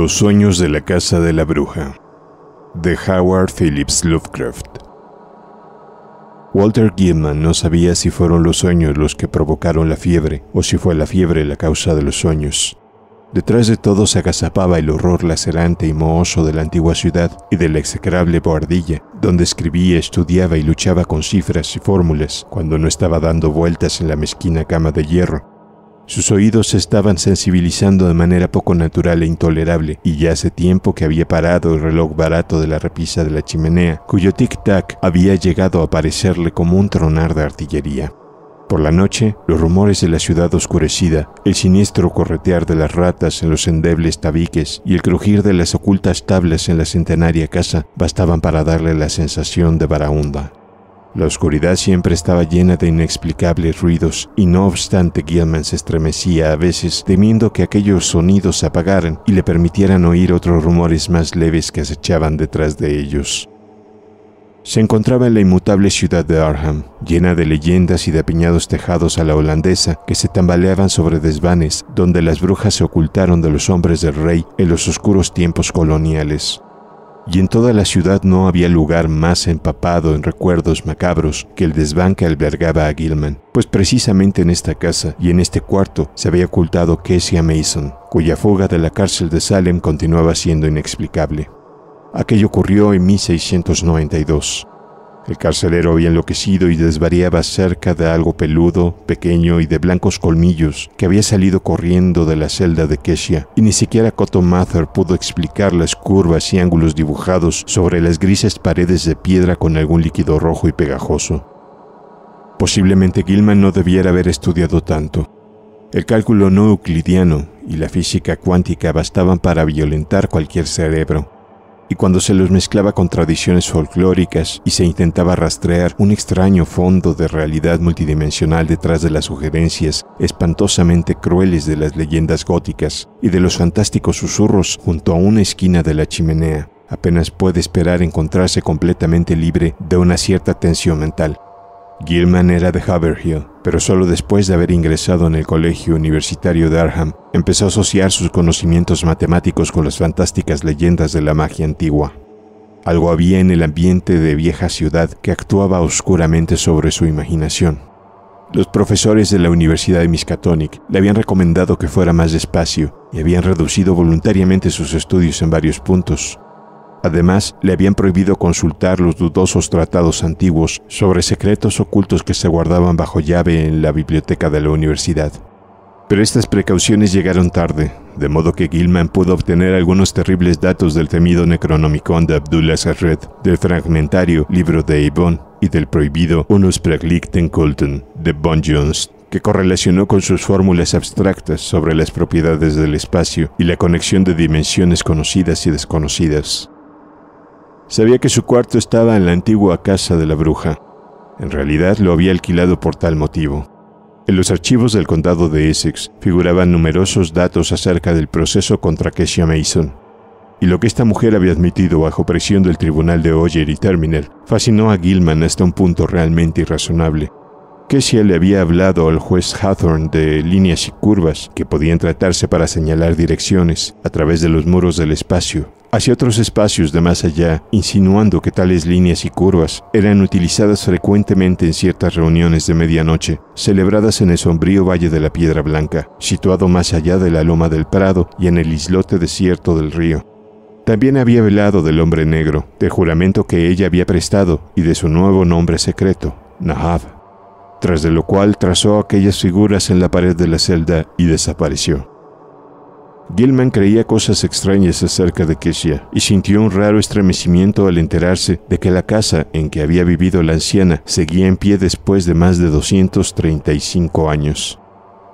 Los sueños de la casa de la bruja de Howard Phillips Lovecraft Walter Gilman no sabía si fueron los sueños los que provocaron la fiebre o si fue la fiebre la causa de los sueños. Detrás de todo se agazapaba el horror lacerante y mohoso de la antigua ciudad y de la execrable boardilla, donde escribía, estudiaba y luchaba con cifras y fórmulas cuando no estaba dando vueltas en la mezquina cama de hierro, sus oídos se estaban sensibilizando de manera poco natural e intolerable, y ya hace tiempo que había parado el reloj barato de la repisa de la chimenea, cuyo tic-tac había llegado a parecerle como un tronar de artillería. Por la noche, los rumores de la ciudad oscurecida, el siniestro corretear de las ratas en los endebles tabiques y el crujir de las ocultas tablas en la centenaria casa bastaban para darle la sensación de baraúnda la oscuridad siempre estaba llena de inexplicables ruidos, y no obstante Gilman se estremecía a veces temiendo que aquellos sonidos se apagaran y le permitieran oír otros rumores más leves que acechaban detrás de ellos. Se encontraba en la inmutable ciudad de Arham, llena de leyendas y de apiñados tejados a la holandesa que se tambaleaban sobre desvanes, donde las brujas se ocultaron de los hombres del rey en los oscuros tiempos coloniales y en toda la ciudad no había lugar más empapado en recuerdos macabros que el desván que albergaba a Gilman, pues precisamente en esta casa y en este cuarto se había ocultado Kesia Mason, cuya fuga de la cárcel de Salem continuaba siendo inexplicable. Aquello ocurrió en 1692. El carcelero había enloquecido y desvariaba cerca de algo peludo, pequeño y de blancos colmillos que había salido corriendo de la celda de Kesia, y ni siquiera Cotton Mather pudo explicar las curvas y ángulos dibujados sobre las grises paredes de piedra con algún líquido rojo y pegajoso. Posiblemente Gilman no debiera haber estudiado tanto. El cálculo no euclidiano y la física cuántica bastaban para violentar cualquier cerebro, y cuando se los mezclaba con tradiciones folclóricas y se intentaba rastrear un extraño fondo de realidad multidimensional detrás de las sugerencias espantosamente crueles de las leyendas góticas y de los fantásticos susurros junto a una esquina de la chimenea, apenas puede esperar encontrarse completamente libre de una cierta tensión mental Gilman era de Haverhill, pero solo después de haber ingresado en el Colegio Universitario de Arham, empezó a asociar sus conocimientos matemáticos con las fantásticas leyendas de la magia antigua. Algo había en el ambiente de vieja ciudad que actuaba oscuramente sobre su imaginación. Los profesores de la Universidad de Miskatonic le habían recomendado que fuera más despacio y habían reducido voluntariamente sus estudios en varios puntos, Además, le habían prohibido consultar los dudosos tratados antiguos sobre secretos ocultos que se guardaban bajo llave en la biblioteca de la universidad. Pero estas precauciones llegaron tarde, de modo que Gilman pudo obtener algunos terribles datos del temido Necronomicon de Abdullah Sarred, del fragmentario Libro de Avon y del prohibido Unus Praglichten Colton de Bon Jones, que correlacionó con sus fórmulas abstractas sobre las propiedades del espacio y la conexión de dimensiones conocidas y desconocidas. Sabía que su cuarto estaba en la antigua casa de la bruja. En realidad lo había alquilado por tal motivo. En los archivos del condado de Essex figuraban numerosos datos acerca del proceso contra Kesia Mason. Y lo que esta mujer había admitido bajo presión del tribunal de Oyer y Terminal fascinó a Gilman hasta un punto realmente irrazonable. Kesia le había hablado al juez Hathorn de líneas y curvas que podían tratarse para señalar direcciones a través de los muros del espacio hacia otros espacios de más allá, insinuando que tales líneas y curvas eran utilizadas frecuentemente en ciertas reuniones de medianoche, celebradas en el sombrío Valle de la Piedra Blanca, situado más allá de la Loma del Prado y en el islote desierto del río. También había velado del hombre negro, del juramento que ella había prestado y de su nuevo nombre secreto, Nahab, tras de lo cual trazó aquellas figuras en la pared de la celda y desapareció. Gilman creía cosas extrañas acerca de Kesia y sintió un raro estremecimiento al enterarse de que la casa en que había vivido la anciana seguía en pie después de más de 235 años.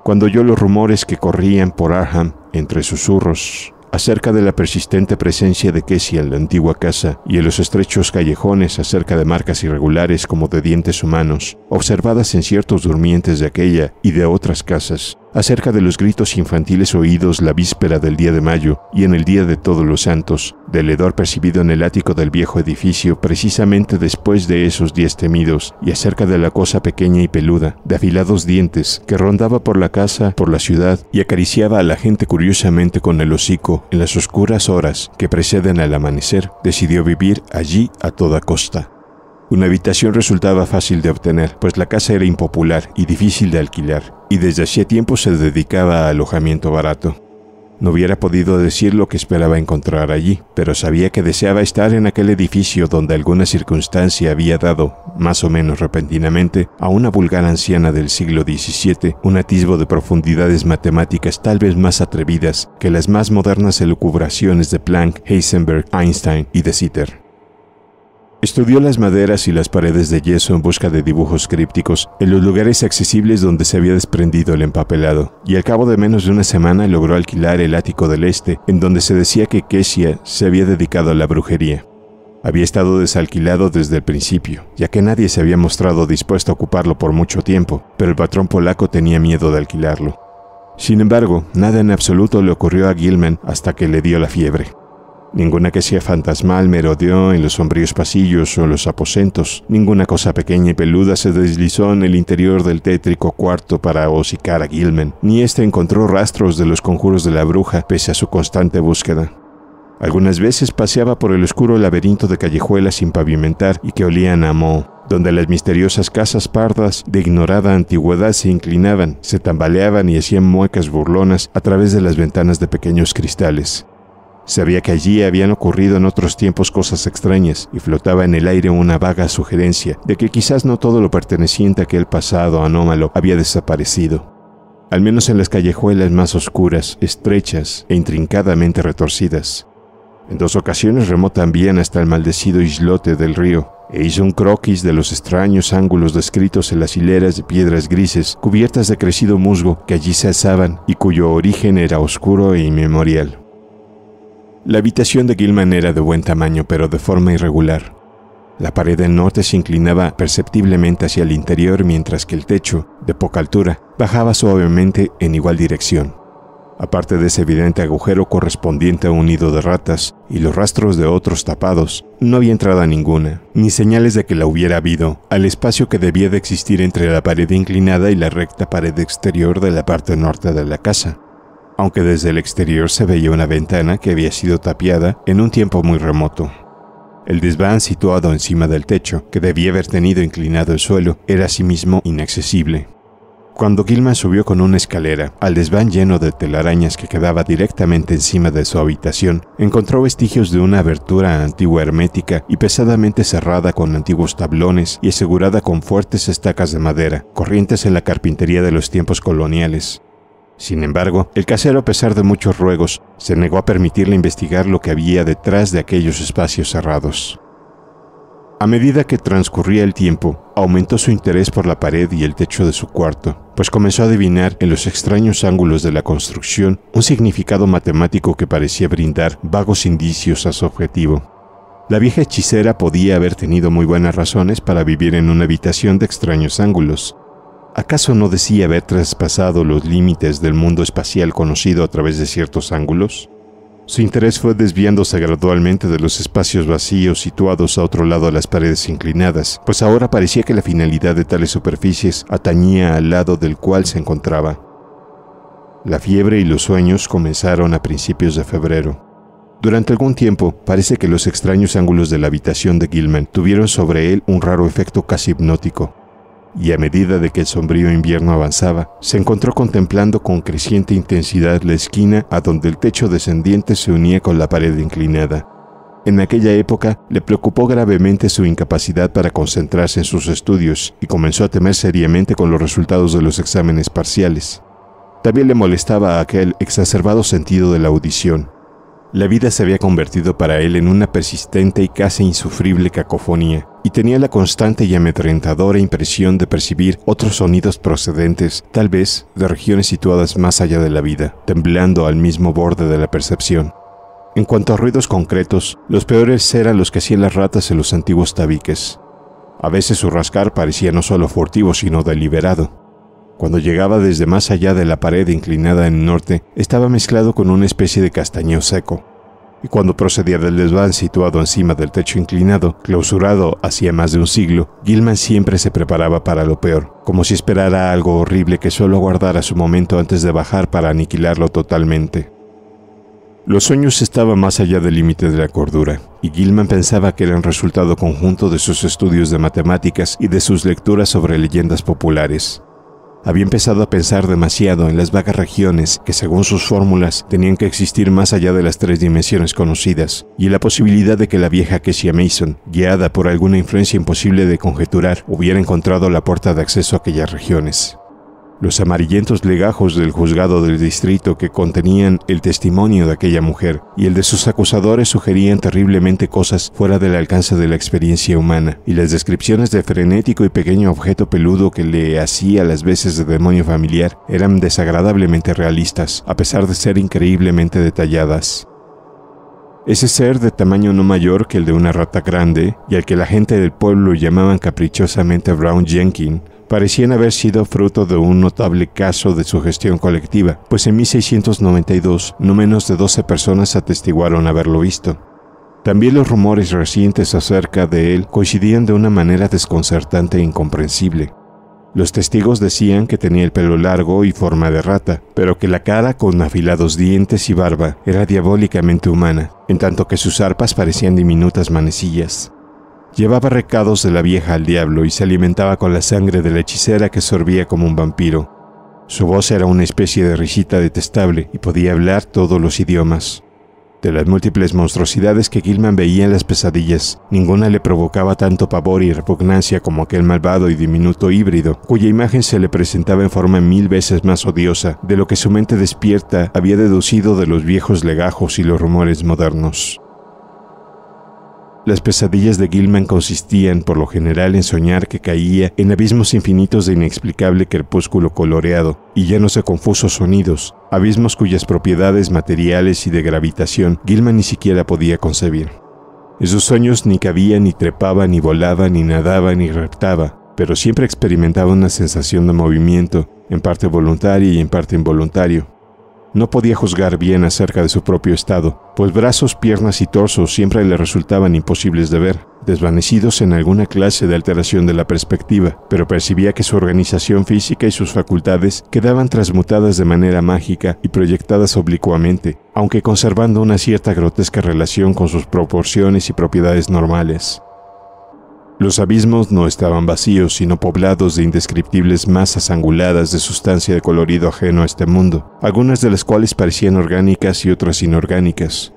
Cuando oyó los rumores que corrían por Arham entre susurros acerca de la persistente presencia de Kesia en la antigua casa y en los estrechos callejones acerca de marcas irregulares como de dientes humanos, observadas en ciertos durmientes de aquella y de otras casas, acerca de los gritos infantiles oídos la víspera del día de mayo y en el día de todos los santos, del hedor percibido en el ático del viejo edificio precisamente después de esos días temidos, y acerca de la cosa pequeña y peluda, de afilados dientes, que rondaba por la casa, por la ciudad, y acariciaba a la gente curiosamente con el hocico en las oscuras horas que preceden al amanecer, decidió vivir allí a toda costa. Una habitación resultaba fácil de obtener, pues la casa era impopular y difícil de alquilar, y desde hacía tiempo se dedicaba a alojamiento barato. No hubiera podido decir lo que esperaba encontrar allí, pero sabía que deseaba estar en aquel edificio donde alguna circunstancia había dado, más o menos repentinamente, a una vulgar anciana del siglo XVII un atisbo de profundidades matemáticas tal vez más atrevidas que las más modernas elucubraciones de Planck, Heisenberg, Einstein y de Sitter. Estudió las maderas y las paredes de yeso en busca de dibujos crípticos en los lugares accesibles donde se había desprendido el empapelado, y al cabo de menos de una semana logró alquilar el ático del este, en donde se decía que Kesia se había dedicado a la brujería. Había estado desalquilado desde el principio, ya que nadie se había mostrado dispuesto a ocuparlo por mucho tiempo, pero el patrón polaco tenía miedo de alquilarlo. Sin embargo, nada en absoluto le ocurrió a Gilman hasta que le dio la fiebre ninguna que sea fantasmal merodeó en los sombríos pasillos o los aposentos, ninguna cosa pequeña y peluda se deslizó en el interior del tétrico cuarto para hocicar a Gilman, ni éste encontró rastros de los conjuros de la bruja pese a su constante búsqueda. Algunas veces paseaba por el oscuro laberinto de callejuelas sin pavimentar y que olían a moho, donde las misteriosas casas pardas de ignorada antigüedad se inclinaban, se tambaleaban y hacían muecas burlonas a través de las ventanas de pequeños cristales. Sabía que allí habían ocurrido en otros tiempos cosas extrañas y flotaba en el aire una vaga sugerencia de que quizás no todo lo perteneciente a aquel pasado anómalo había desaparecido. Al menos en las callejuelas más oscuras, estrechas e intrincadamente retorcidas. En dos ocasiones remó también hasta el maldecido islote del río e hizo un croquis de los extraños ángulos descritos en las hileras de piedras grises cubiertas de crecido musgo que allí se asaban y cuyo origen era oscuro e inmemorial. La habitación de Gilman era de buen tamaño, pero de forma irregular. La pared del norte se inclinaba perceptiblemente hacia el interior, mientras que el techo, de poca altura, bajaba suavemente en igual dirección. Aparte de ese evidente agujero correspondiente a un nido de ratas y los rastros de otros tapados, no había entrada ninguna, ni señales de que la hubiera habido, al espacio que debía de existir entre la pared inclinada y la recta pared exterior de la parte norte de la casa aunque desde el exterior se veía una ventana que había sido tapiada en un tiempo muy remoto. El desván situado encima del techo, que debía haber tenido inclinado el suelo, era asimismo inaccesible. Cuando Gilman subió con una escalera al desván lleno de telarañas que quedaba directamente encima de su habitación, encontró vestigios de una abertura antigua hermética y pesadamente cerrada con antiguos tablones y asegurada con fuertes estacas de madera, corrientes en la carpintería de los tiempos coloniales. Sin embargo, el casero, a pesar de muchos ruegos, se negó a permitirle investigar lo que había detrás de aquellos espacios cerrados. A medida que transcurría el tiempo, aumentó su interés por la pared y el techo de su cuarto, pues comenzó a adivinar en los extraños ángulos de la construcción un significado matemático que parecía brindar vagos indicios a su objetivo. La vieja hechicera podía haber tenido muy buenas razones para vivir en una habitación de extraños ángulos, ¿Acaso no decía haber traspasado los límites del mundo espacial conocido a través de ciertos ángulos? Su interés fue desviándose gradualmente de los espacios vacíos situados a otro lado de las paredes inclinadas, pues ahora parecía que la finalidad de tales superficies atañía al lado del cual se encontraba. La fiebre y los sueños comenzaron a principios de febrero. Durante algún tiempo, parece que los extraños ángulos de la habitación de Gilman tuvieron sobre él un raro efecto casi hipnótico y a medida de que el sombrío invierno avanzaba, se encontró contemplando con creciente intensidad la esquina a donde el techo descendiente se unía con la pared inclinada. En aquella época le preocupó gravemente su incapacidad para concentrarse en sus estudios y comenzó a temer seriamente con los resultados de los exámenes parciales. También le molestaba aquel exacerbado sentido de la audición, la vida se había convertido para él en una persistente y casi insufrible cacofonía, y tenía la constante y amedrentadora impresión de percibir otros sonidos procedentes, tal vez, de regiones situadas más allá de la vida, temblando al mismo borde de la percepción. En cuanto a ruidos concretos, los peores eran los que hacían las ratas en los antiguos tabiques. A veces su rascar parecía no solo furtivo, sino deliberado. Cuando llegaba desde más allá de la pared inclinada en el norte, estaba mezclado con una especie de castaño seco, y cuando procedía del desván situado encima del techo inclinado, clausurado hacía más de un siglo, Gilman siempre se preparaba para lo peor, como si esperara algo horrible que solo aguardara su momento antes de bajar para aniquilarlo totalmente. Los sueños estaban más allá del límite de la cordura, y Gilman pensaba que eran resultado conjunto de sus estudios de matemáticas y de sus lecturas sobre leyendas populares había empezado a pensar demasiado en las vagas regiones que según sus fórmulas tenían que existir más allá de las tres dimensiones conocidas, y la posibilidad de que la vieja Kesia Mason, guiada por alguna influencia imposible de conjeturar, hubiera encontrado la puerta de acceso a aquellas regiones los amarillentos legajos del juzgado del distrito que contenían el testimonio de aquella mujer y el de sus acusadores sugerían terriblemente cosas fuera del alcance de la experiencia humana, y las descripciones de frenético y pequeño objeto peludo que le hacía las veces de demonio familiar eran desagradablemente realistas, a pesar de ser increíblemente detalladas. Ese ser de tamaño no mayor que el de una rata grande, y al que la gente del pueblo llamaban caprichosamente Brown Jenkin, parecían haber sido fruto de un notable caso de sugestión colectiva, pues en 1692 no menos de 12 personas atestiguaron haberlo visto. También los rumores recientes acerca de él coincidían de una manera desconcertante e incomprensible. Los testigos decían que tenía el pelo largo y forma de rata, pero que la cara con afilados dientes y barba era diabólicamente humana, en tanto que sus arpas parecían diminutas manecillas. Llevaba recados de la vieja al diablo y se alimentaba con la sangre de la hechicera que sorbía como un vampiro. Su voz era una especie de risita detestable y podía hablar todos los idiomas. De las múltiples monstruosidades que Gilman veía en las pesadillas, ninguna le provocaba tanto pavor y repugnancia como aquel malvado y diminuto híbrido, cuya imagen se le presentaba en forma mil veces más odiosa de lo que su mente despierta había deducido de los viejos legajos y los rumores modernos. Las pesadillas de Gilman consistían, por lo general, en soñar que caía en abismos infinitos de inexplicable crepúsculo coloreado y llenos de confusos sonidos, abismos cuyas propiedades materiales y de gravitación Gilman ni siquiera podía concebir. En sus sueños ni cabía, ni trepaba, ni volaba, ni nadaba, ni reptaba, pero siempre experimentaba una sensación de movimiento, en parte voluntaria y en parte involuntario, no podía juzgar bien acerca de su propio estado, pues brazos, piernas y torso siempre le resultaban imposibles de ver, desvanecidos en alguna clase de alteración de la perspectiva, pero percibía que su organización física y sus facultades quedaban transmutadas de manera mágica y proyectadas oblicuamente, aunque conservando una cierta grotesca relación con sus proporciones y propiedades normales. Los abismos no estaban vacíos, sino poblados de indescriptibles masas anguladas de sustancia de colorido ajeno a este mundo, algunas de las cuales parecían orgánicas y otras inorgánicas.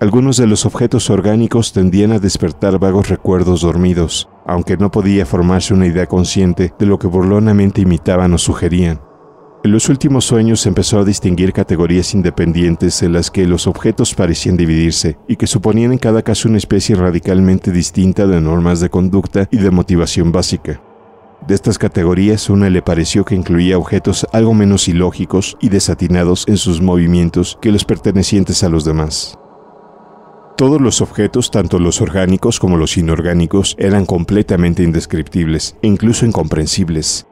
Algunos de los objetos orgánicos tendían a despertar vagos recuerdos dormidos, aunque no podía formarse una idea consciente de lo que burlonamente imitaban o sugerían. En los últimos sueños empezó a distinguir categorías independientes en las que los objetos parecían dividirse y que suponían en cada caso una especie radicalmente distinta de normas de conducta y de motivación básica. De estas categorías, una le pareció que incluía objetos algo menos ilógicos y desatinados en sus movimientos que los pertenecientes a los demás. Todos los objetos, tanto los orgánicos como los inorgánicos, eran completamente indescriptibles e incluso incomprensibles,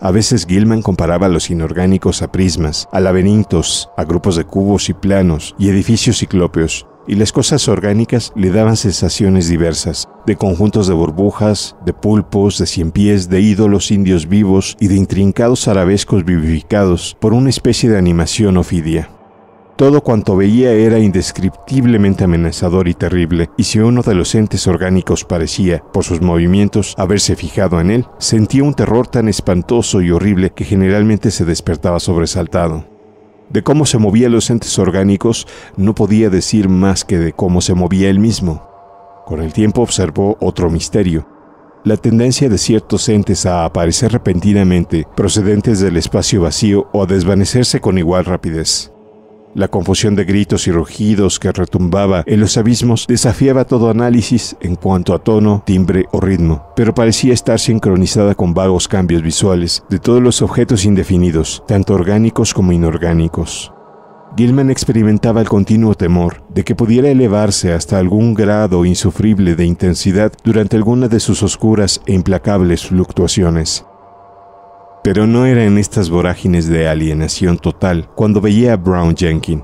a veces Gilman comparaba los inorgánicos a prismas, a laberintos, a grupos de cubos y planos y edificios ciclópeos, y las cosas orgánicas le daban sensaciones diversas, de conjuntos de burbujas, de pulpos, de pies, de ídolos indios vivos y de intrincados arabescos vivificados por una especie de animación ofidia. Todo cuanto veía era indescriptiblemente amenazador y terrible, y si uno de los entes orgánicos parecía, por sus movimientos, haberse fijado en él, sentía un terror tan espantoso y horrible que generalmente se despertaba sobresaltado. De cómo se movían los entes orgánicos no podía decir más que de cómo se movía él mismo. Con el tiempo observó otro misterio, la tendencia de ciertos entes a aparecer repentinamente, procedentes del espacio vacío o a desvanecerse con igual rapidez. La confusión de gritos y rugidos que retumbaba en los abismos desafiaba todo análisis en cuanto a tono, timbre o ritmo, pero parecía estar sincronizada con vagos cambios visuales de todos los objetos indefinidos, tanto orgánicos como inorgánicos. Gilman experimentaba el continuo temor de que pudiera elevarse hasta algún grado insufrible de intensidad durante alguna de sus oscuras e implacables fluctuaciones. Pero no era en estas vorágines de alienación total cuando veía a Brown Jenkins.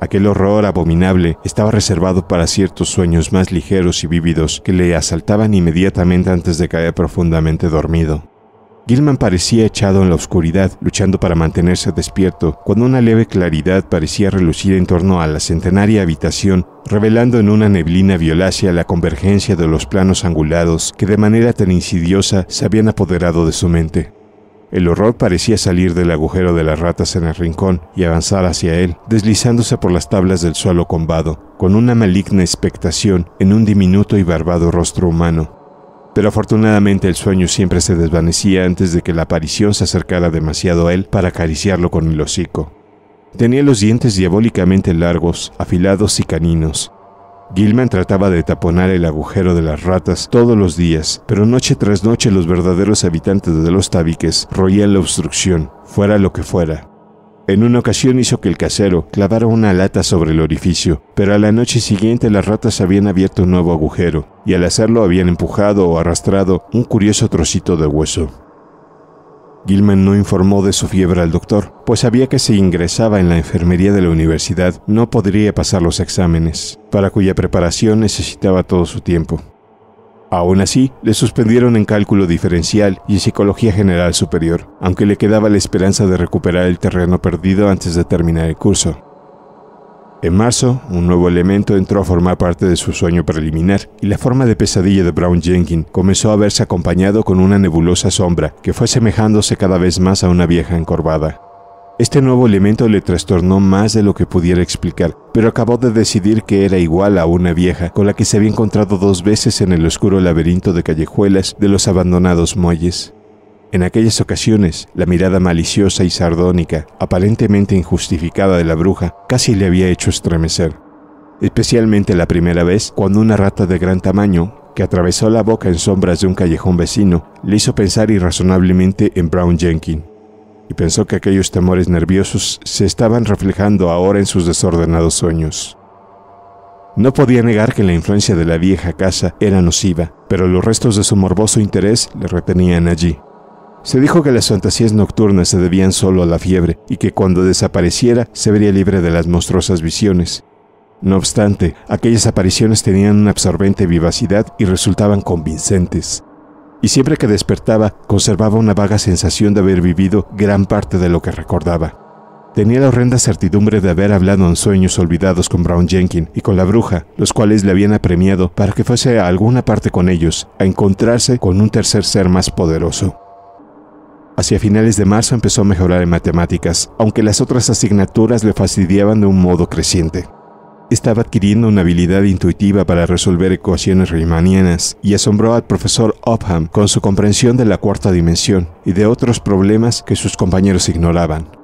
Aquel horror abominable estaba reservado para ciertos sueños más ligeros y vívidos que le asaltaban inmediatamente antes de caer profundamente dormido. Gilman parecía echado en la oscuridad, luchando para mantenerse despierto, cuando una leve claridad parecía relucir en torno a la centenaria habitación, revelando en una neblina violácea la convergencia de los planos angulados que de manera tan insidiosa se habían apoderado de su mente. El horror parecía salir del agujero de las ratas en el rincón y avanzar hacia él, deslizándose por las tablas del suelo combado, con una maligna expectación en un diminuto y barbado rostro humano. Pero afortunadamente el sueño siempre se desvanecía antes de que la aparición se acercara demasiado a él para acariciarlo con el hocico. Tenía los dientes diabólicamente largos, afilados y caninos, Gilman trataba de taponar el agujero de las ratas todos los días, pero noche tras noche los verdaderos habitantes de los tabiques roían la obstrucción, fuera lo que fuera. En una ocasión hizo que el casero clavara una lata sobre el orificio, pero a la noche siguiente las ratas habían abierto un nuevo agujero, y al hacerlo habían empujado o arrastrado un curioso trocito de hueso. Gilman no informó de su fiebre al doctor, pues sabía que si ingresaba en la enfermería de la universidad no podría pasar los exámenes, para cuya preparación necesitaba todo su tiempo. Aún así, le suspendieron en cálculo diferencial y en psicología general superior, aunque le quedaba la esperanza de recuperar el terreno perdido antes de terminar el curso. En marzo, un nuevo elemento entró a formar parte de su sueño preliminar, y la forma de pesadilla de Brown Jenkins comenzó a verse acompañado con una nebulosa sombra que fue asemejándose cada vez más a una vieja encorvada. Este nuevo elemento le trastornó más de lo que pudiera explicar, pero acabó de decidir que era igual a una vieja con la que se había encontrado dos veces en el oscuro laberinto de callejuelas de los abandonados muelles. En aquellas ocasiones, la mirada maliciosa y sardónica, aparentemente injustificada de la bruja, casi le había hecho estremecer. Especialmente la primera vez, cuando una rata de gran tamaño, que atravesó la boca en sombras de un callejón vecino, le hizo pensar irrazonablemente en Brown Jenkins, y pensó que aquellos temores nerviosos se estaban reflejando ahora en sus desordenados sueños. No podía negar que la influencia de la vieja casa era nociva, pero los restos de su morboso interés le retenían allí. Se dijo que las fantasías nocturnas se debían solo a la fiebre y que cuando desapareciera se vería libre de las monstruosas visiones. No obstante, aquellas apariciones tenían una absorbente vivacidad y resultaban convincentes. Y siempre que despertaba, conservaba una vaga sensación de haber vivido gran parte de lo que recordaba. Tenía la horrenda certidumbre de haber hablado en sueños olvidados con Brown Jenkins y con la bruja, los cuales le habían apremiado para que fuese a alguna parte con ellos, a encontrarse con un tercer ser más poderoso. Hacia finales de marzo empezó a mejorar en matemáticas, aunque las otras asignaturas le fastidiaban de un modo creciente. Estaba adquiriendo una habilidad intuitiva para resolver ecuaciones riemannianas y asombró al profesor Opham con su comprensión de la cuarta dimensión y de otros problemas que sus compañeros ignoraban.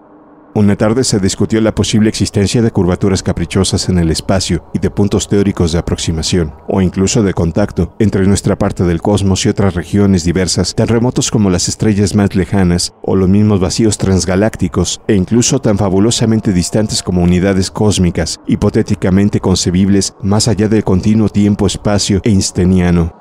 Una tarde se discutió la posible existencia de curvaturas caprichosas en el espacio y de puntos teóricos de aproximación, o incluso de contacto, entre nuestra parte del cosmos y otras regiones diversas, tan remotos como las estrellas más lejanas, o los mismos vacíos transgalácticos, e incluso tan fabulosamente distantes como unidades cósmicas, hipotéticamente concebibles más allá del continuo tiempo-espacio einsteniano.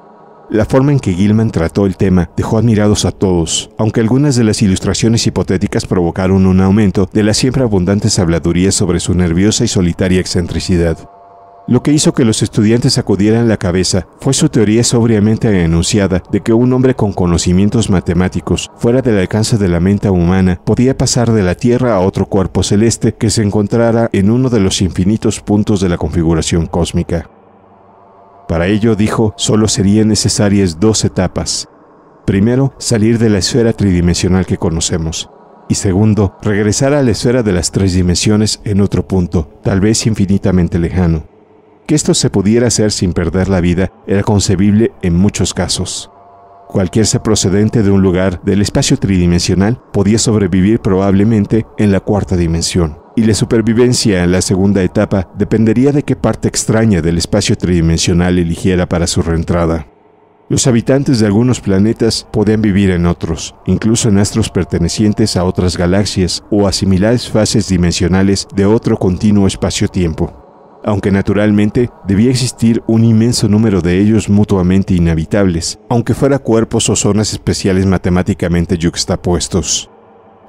La forma en que Gilman trató el tema dejó admirados a todos, aunque algunas de las ilustraciones hipotéticas provocaron un aumento de las siempre abundantes habladurías sobre su nerviosa y solitaria excentricidad. Lo que hizo que los estudiantes sacudieran la cabeza fue su teoría sobriamente enunciada de que un hombre con conocimientos matemáticos fuera del alcance de la mente humana podía pasar de la Tierra a otro cuerpo celeste que se encontrara en uno de los infinitos puntos de la configuración cósmica. Para ello, dijo, solo serían necesarias dos etapas. Primero, salir de la esfera tridimensional que conocemos. Y segundo, regresar a la esfera de las tres dimensiones en otro punto, tal vez infinitamente lejano. Que esto se pudiera hacer sin perder la vida era concebible en muchos casos. Cualquier ser procedente de un lugar del espacio tridimensional podía sobrevivir probablemente en la cuarta dimensión y la supervivencia en la segunda etapa dependería de qué parte extraña del espacio tridimensional eligiera para su reentrada. Los habitantes de algunos planetas podían vivir en otros, incluso en astros pertenecientes a otras galaxias o a similares fases dimensionales de otro continuo espacio-tiempo aunque naturalmente debía existir un inmenso número de ellos mutuamente inhabitables, aunque fuera cuerpos o zonas especiales matemáticamente yuxtapuestos.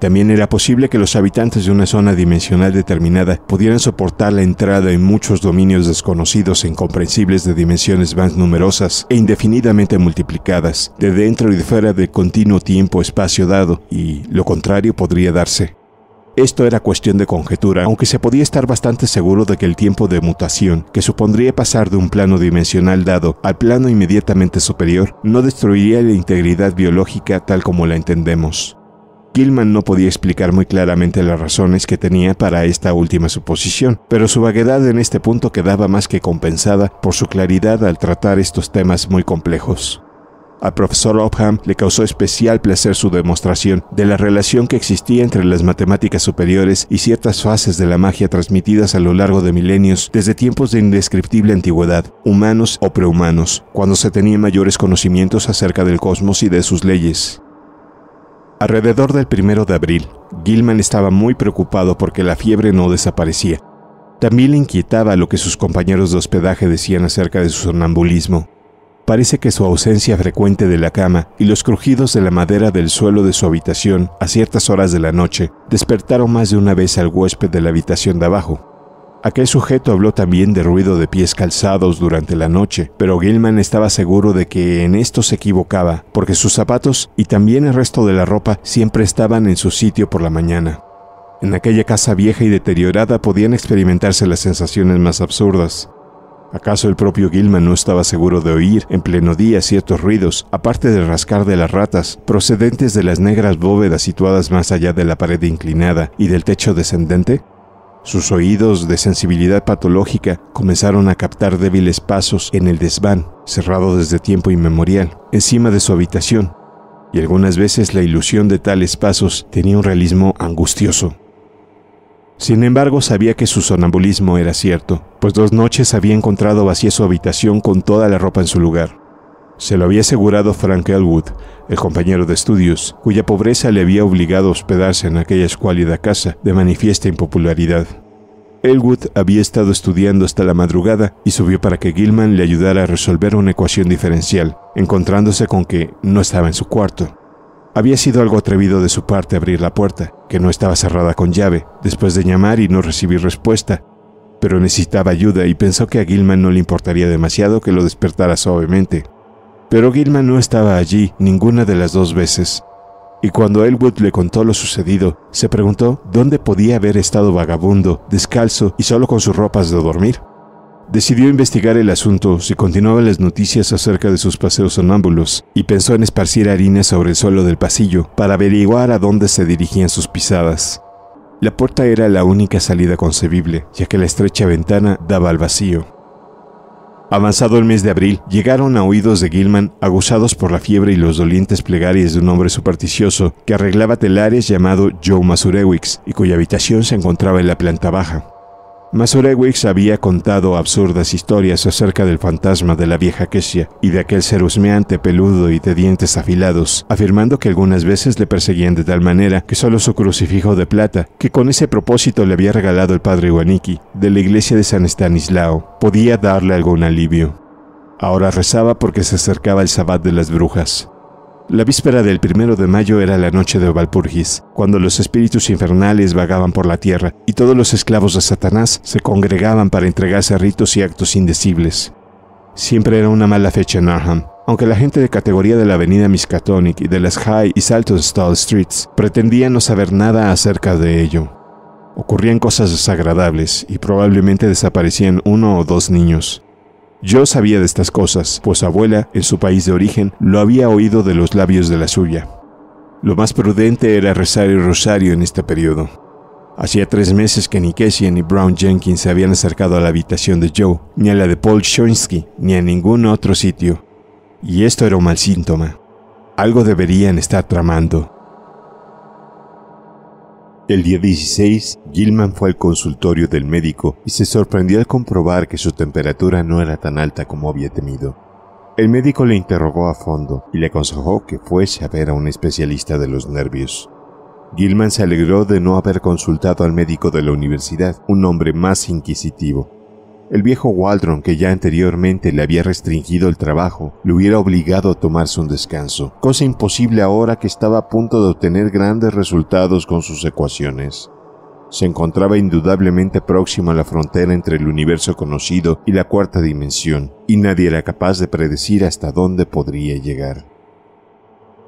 También era posible que los habitantes de una zona dimensional determinada pudieran soportar la entrada en muchos dominios desconocidos e incomprensibles de dimensiones más numerosas e indefinidamente multiplicadas, de dentro y de fuera del continuo tiempo-espacio dado, y lo contrario podría darse. Esto era cuestión de conjetura, aunque se podía estar bastante seguro de que el tiempo de mutación, que supondría pasar de un plano dimensional dado al plano inmediatamente superior, no destruiría la integridad biológica tal como la entendemos. Gilman no podía explicar muy claramente las razones que tenía para esta última suposición, pero su vaguedad en este punto quedaba más que compensada por su claridad al tratar estos temas muy complejos. Al profesor Opham le causó especial placer su demostración de la relación que existía entre las matemáticas superiores y ciertas fases de la magia transmitidas a lo largo de milenios desde tiempos de indescriptible antigüedad, humanos o prehumanos, cuando se tenían mayores conocimientos acerca del cosmos y de sus leyes. Alrededor del primero de abril, Gilman estaba muy preocupado porque la fiebre no desaparecía. También le inquietaba lo que sus compañeros de hospedaje decían acerca de su sonambulismo. Parece que su ausencia frecuente de la cama y los crujidos de la madera del suelo de su habitación a ciertas horas de la noche despertaron más de una vez al huésped de la habitación de abajo, Aquel sujeto habló también de ruido de pies calzados durante la noche, pero Gilman estaba seguro de que en esto se equivocaba, porque sus zapatos y también el resto de la ropa siempre estaban en su sitio por la mañana. En aquella casa vieja y deteriorada podían experimentarse las sensaciones más absurdas. ¿Acaso el propio Gilman no estaba seguro de oír en pleno día ciertos ruidos, aparte del rascar de las ratas, procedentes de las negras bóvedas situadas más allá de la pared inclinada y del techo descendente? Sus oídos de sensibilidad patológica comenzaron a captar débiles pasos en el desván, cerrado desde tiempo inmemorial, encima de su habitación, y algunas veces la ilusión de tales pasos tenía un realismo angustioso. Sin embargo, sabía que su sonambulismo era cierto, pues dos noches había encontrado vacía su habitación con toda la ropa en su lugar. Se lo había asegurado Frank Elwood, el compañero de estudios, cuya pobreza le había obligado a hospedarse en aquella escuálida casa de manifiesta impopularidad. Elwood había estado estudiando hasta la madrugada y subió para que Gilman le ayudara a resolver una ecuación diferencial, encontrándose con que no estaba en su cuarto. Había sido algo atrevido de su parte abrir la puerta, que no estaba cerrada con llave, después de llamar y no recibir respuesta, pero necesitaba ayuda y pensó que a Gilman no le importaría demasiado que lo despertara suavemente. Pero Gilman no estaba allí ninguna de las dos veces, y cuando Elwood le contó lo sucedido, se preguntó dónde podía haber estado vagabundo, descalzo y solo con sus ropas de dormir. Decidió investigar el asunto si continuaban las noticias acerca de sus paseos sonámbulos y pensó en esparcir harina sobre el suelo del pasillo para averiguar a dónde se dirigían sus pisadas. La puerta era la única salida concebible, ya que la estrecha ventana daba al vacío. Avanzado el mes de abril, llegaron a oídos de Gilman, aguzados por la fiebre y los dolientes plegarias de un hombre supersticioso que arreglaba telares llamado Joe Masurewicz y cuya habitación se encontraba en la planta baja. Masorewicz había contado absurdas historias acerca del fantasma de la vieja Kesia y de aquel ser husmeante, peludo y de dientes afilados, afirmando que algunas veces le perseguían de tal manera que solo su crucifijo de plata, que con ese propósito le había regalado el padre Iwaniki, de la iglesia de San Estanislao, podía darle algún alivio. Ahora rezaba porque se acercaba el sabbat de las brujas. La víspera del primero de mayo era la noche de Ovalpurgis, cuando los espíritus infernales vagaban por la tierra y todos los esclavos de Satanás se congregaban para entregarse a ritos y actos indecibles. Siempre era una mala fecha en Arham, aunque la gente de categoría de la avenida Miskatonic y de las High y Stall Streets pretendía no saber nada acerca de ello. Ocurrían cosas desagradables y probablemente desaparecían uno o dos niños. Yo sabía de estas cosas, pues abuela, en su país de origen, lo había oído de los labios de la suya. Lo más prudente era rezar el rosario en este periodo. Hacía tres meses que ni Kessie ni Brown Jenkins se habían acercado a la habitación de Joe, ni a la de Paul Shonsky, ni a ningún otro sitio. Y esto era un mal síntoma. Algo deberían estar tramando. El día 16, Gilman fue al consultorio del médico y se sorprendió al comprobar que su temperatura no era tan alta como había temido. El médico le interrogó a fondo y le aconsejó que fuese a ver a un especialista de los nervios. Gilman se alegró de no haber consultado al médico de la universidad, un hombre más inquisitivo, el viejo Waldron, que ya anteriormente le había restringido el trabajo, le hubiera obligado a tomarse un descanso, cosa imposible ahora que estaba a punto de obtener grandes resultados con sus ecuaciones. Se encontraba indudablemente próximo a la frontera entre el universo conocido y la cuarta dimensión, y nadie era capaz de predecir hasta dónde podría llegar.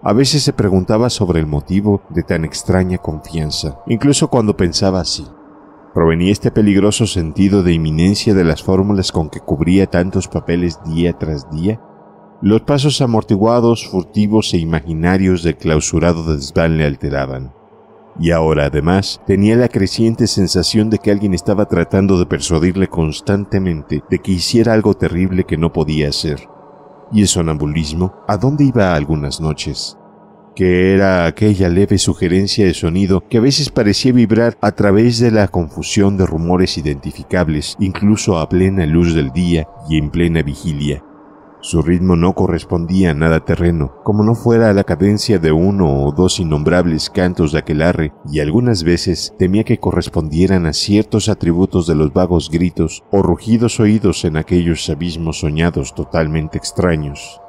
A veces se preguntaba sobre el motivo de tan extraña confianza, incluso cuando pensaba así provenía este peligroso sentido de inminencia de las fórmulas con que cubría tantos papeles día tras día, los pasos amortiguados, furtivos e imaginarios del clausurado desván le alteraban. Y ahora, además, tenía la creciente sensación de que alguien estaba tratando de persuadirle constantemente de que hiciera algo terrible que no podía hacer. ¿Y el sonambulismo? ¿A dónde iba algunas noches? que era aquella leve sugerencia de sonido que a veces parecía vibrar a través de la confusión de rumores identificables, incluso a plena luz del día y en plena vigilia. Su ritmo no correspondía a nada terreno, como no fuera a la cadencia de uno o dos innombrables cantos de aquelarre, y algunas veces temía que correspondieran a ciertos atributos de los vagos gritos o rugidos oídos en aquellos abismos soñados totalmente extraños.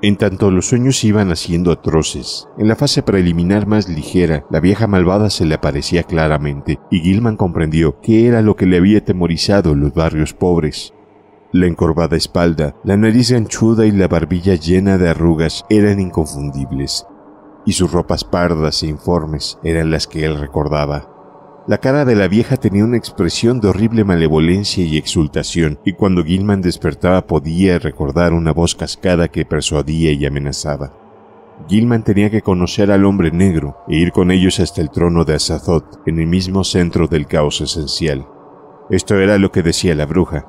En tanto, los sueños iban haciendo atroces. En la fase preliminar más ligera, la vieja malvada se le aparecía claramente, y Gilman comprendió qué era lo que le había atemorizado los barrios pobres. La encorvada espalda, la nariz ganchuda y la barbilla llena de arrugas eran inconfundibles, y sus ropas pardas e informes eran las que él recordaba. La cara de la vieja tenía una expresión de horrible malevolencia y exultación, y cuando Gilman despertaba podía recordar una voz cascada que persuadía y amenazaba. Gilman tenía que conocer al hombre negro e ir con ellos hasta el trono de Azathoth, en el mismo centro del caos esencial. Esto era lo que decía la bruja.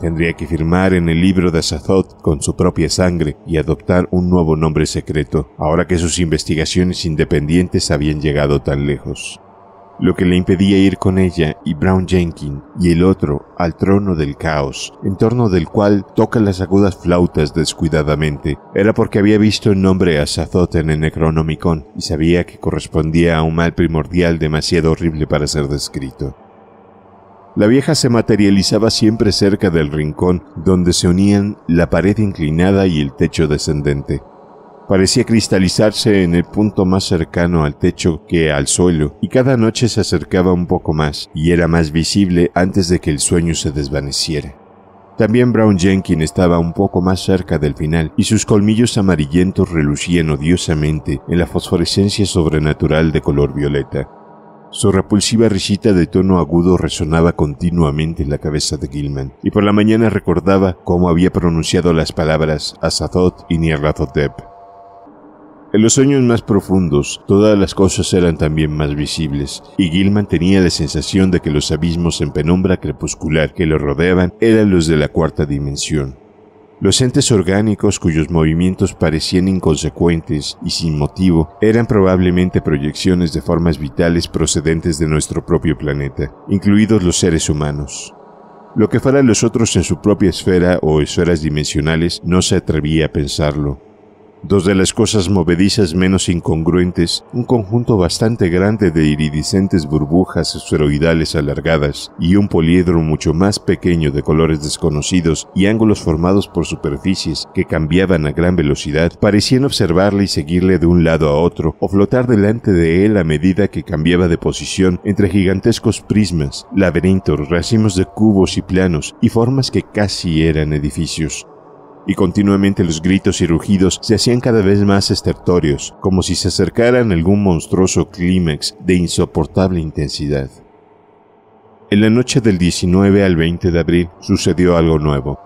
Tendría que firmar en el libro de Azathoth con su propia sangre y adoptar un nuevo nombre secreto, ahora que sus investigaciones independientes habían llegado tan lejos lo que le impedía ir con ella y Brown Jenkins y el otro al trono del caos, en torno del cual tocan las agudas flautas descuidadamente. Era porque había visto el nombre a Sazot en el Necronomicon y sabía que correspondía a un mal primordial demasiado horrible para ser descrito. La vieja se materializaba siempre cerca del rincón donde se unían la pared inclinada y el techo descendente parecía cristalizarse en el punto más cercano al techo que al suelo, y cada noche se acercaba un poco más, y era más visible antes de que el sueño se desvaneciera. También Brown Jenkin estaba un poco más cerca del final, y sus colmillos amarillentos relucían odiosamente en la fosforescencia sobrenatural de color violeta. Su repulsiva risita de tono agudo resonaba continuamente en la cabeza de Gilman, y por la mañana recordaba cómo había pronunciado las palabras Azathoth y Nierazotep. En los sueños más profundos, todas las cosas eran también más visibles, y Gilman tenía la sensación de que los abismos en penumbra crepuscular que lo rodeaban eran los de la cuarta dimensión. Los entes orgánicos cuyos movimientos parecían inconsecuentes y sin motivo eran probablemente proyecciones de formas vitales procedentes de nuestro propio planeta, incluidos los seres humanos. Lo que fueran los otros en su propia esfera o esferas dimensionales no se atrevía a pensarlo, Dos de las cosas movedizas menos incongruentes, un conjunto bastante grande de iridiscentes burbujas esferoidales alargadas y un poliedro mucho más pequeño de colores desconocidos y ángulos formados por superficies que cambiaban a gran velocidad, parecían observarle y seguirle de un lado a otro o flotar delante de él a medida que cambiaba de posición entre gigantescos prismas, laberintos, racimos de cubos y planos y formas que casi eran edificios y continuamente los gritos y rugidos se hacían cada vez más estertorios, como si se acercaran algún monstruoso clímax de insoportable intensidad. En la noche del 19 al 20 de abril sucedió algo nuevo.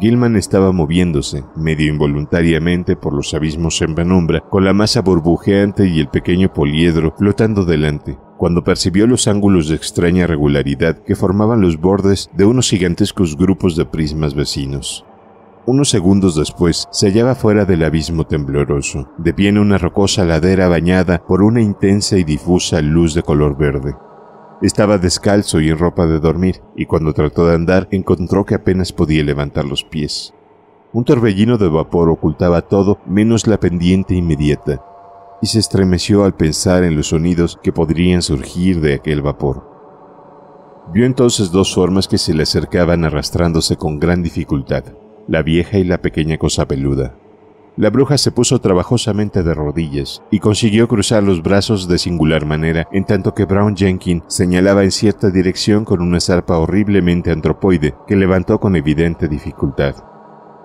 Gilman estaba moviéndose, medio involuntariamente, por los abismos en penumbra, con la masa burbujeante y el pequeño poliedro flotando delante, cuando percibió los ángulos de extraña regularidad que formaban los bordes de unos gigantescos grupos de prismas vecinos. Unos segundos después, se hallaba fuera del abismo tembloroso, de pie en una rocosa ladera bañada por una intensa y difusa luz de color verde. Estaba descalzo y en ropa de dormir, y cuando trató de andar encontró que apenas podía levantar los pies. Un torbellino de vapor ocultaba todo menos la pendiente inmediata, y se estremeció al pensar en los sonidos que podrían surgir de aquel vapor. Vio entonces dos formas que se le acercaban arrastrándose con gran dificultad la vieja y la pequeña cosa peluda. La bruja se puso trabajosamente de rodillas y consiguió cruzar los brazos de singular manera, en tanto que Brown Jenkins señalaba en cierta dirección con una zarpa horriblemente antropoide que levantó con evidente dificultad.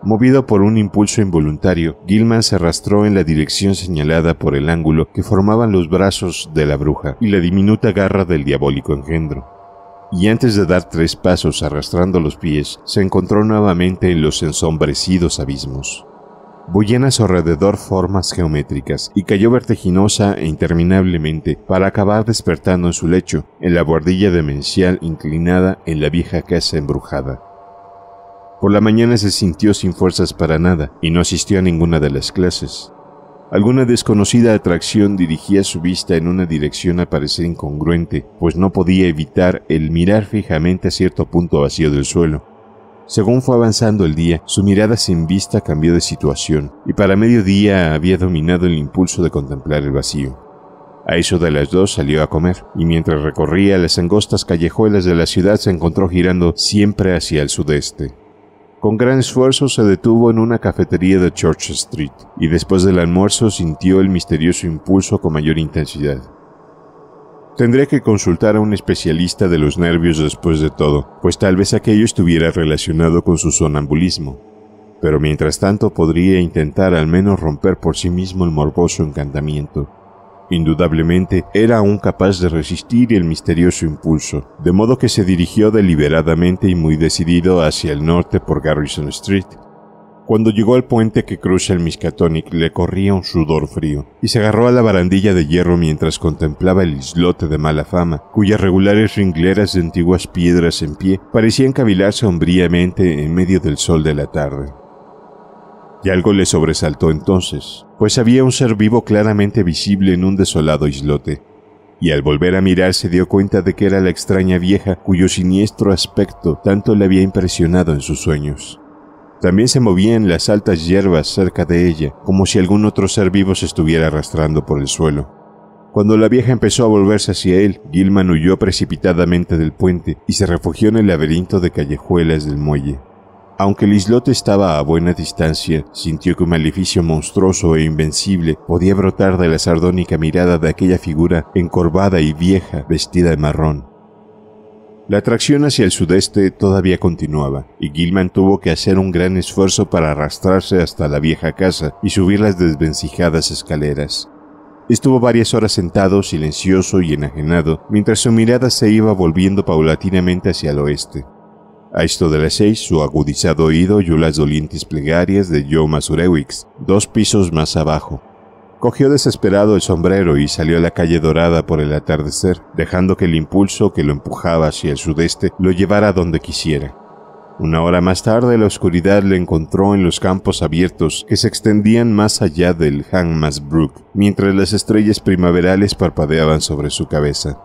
Movido por un impulso involuntario, Gilman se arrastró en la dirección señalada por el ángulo que formaban los brazos de la bruja y la diminuta garra del diabólico engendro y antes de dar tres pasos arrastrando los pies, se encontró nuevamente en los ensombrecidos abismos. Bullían a su alrededor formas geométricas y cayó vertiginosa e interminablemente para acabar despertando en su lecho, en la buhardilla demencial inclinada en la vieja casa embrujada. Por la mañana se sintió sin fuerzas para nada y no asistió a ninguna de las clases. Alguna desconocida atracción dirigía su vista en una dirección a parecer incongruente, pues no podía evitar el mirar fijamente a cierto punto vacío del suelo. Según fue avanzando el día, su mirada sin vista cambió de situación, y para mediodía había dominado el impulso de contemplar el vacío. A eso de las dos salió a comer, y mientras recorría las angostas callejuelas de la ciudad se encontró girando siempre hacia el sudeste. Con gran esfuerzo se detuvo en una cafetería de Church Street y después del almuerzo sintió el misterioso impulso con mayor intensidad. Tendré que consultar a un especialista de los nervios después de todo, pues tal vez aquello estuviera relacionado con su sonambulismo. Pero mientras tanto podría intentar al menos romper por sí mismo el morboso encantamiento. Indudablemente era aún capaz de resistir el misterioso impulso, de modo que se dirigió deliberadamente y muy decidido hacia el norte por Garrison Street. Cuando llegó al puente que cruza el Miskatonic le corría un sudor frío, y se agarró a la barandilla de hierro mientras contemplaba el islote de mala fama, cuyas regulares ringleras de antiguas piedras en pie parecían cavilar sombríamente en medio del sol de la tarde. Y algo le sobresaltó entonces pues había un ser vivo claramente visible en un desolado islote, y al volver a mirar se dio cuenta de que era la extraña vieja cuyo siniestro aspecto tanto le había impresionado en sus sueños. También se movían en las altas hierbas cerca de ella, como si algún otro ser vivo se estuviera arrastrando por el suelo. Cuando la vieja empezó a volverse hacia él, Gilman huyó precipitadamente del puente y se refugió en el laberinto de callejuelas del muelle. Aunque el islote estaba a buena distancia, sintió que un maleficio monstruoso e invencible podía brotar de la sardónica mirada de aquella figura encorvada y vieja vestida de marrón. La atracción hacia el sudeste todavía continuaba, y Gilman tuvo que hacer un gran esfuerzo para arrastrarse hasta la vieja casa y subir las desvencijadas escaleras. Estuvo varias horas sentado, silencioso y enajenado, mientras su mirada se iba volviendo paulatinamente hacia el oeste. A esto de las seis, su agudizado oído y las dolientes plegarias de Joe Masurewicz, dos pisos más abajo. Cogió desesperado el sombrero y salió a la calle dorada por el atardecer, dejando que el impulso que lo empujaba hacia el sudeste lo llevara donde quisiera. Una hora más tarde la oscuridad le encontró en los campos abiertos que se extendían más allá del Hangmas Brook, mientras las estrellas primaverales parpadeaban sobre su cabeza.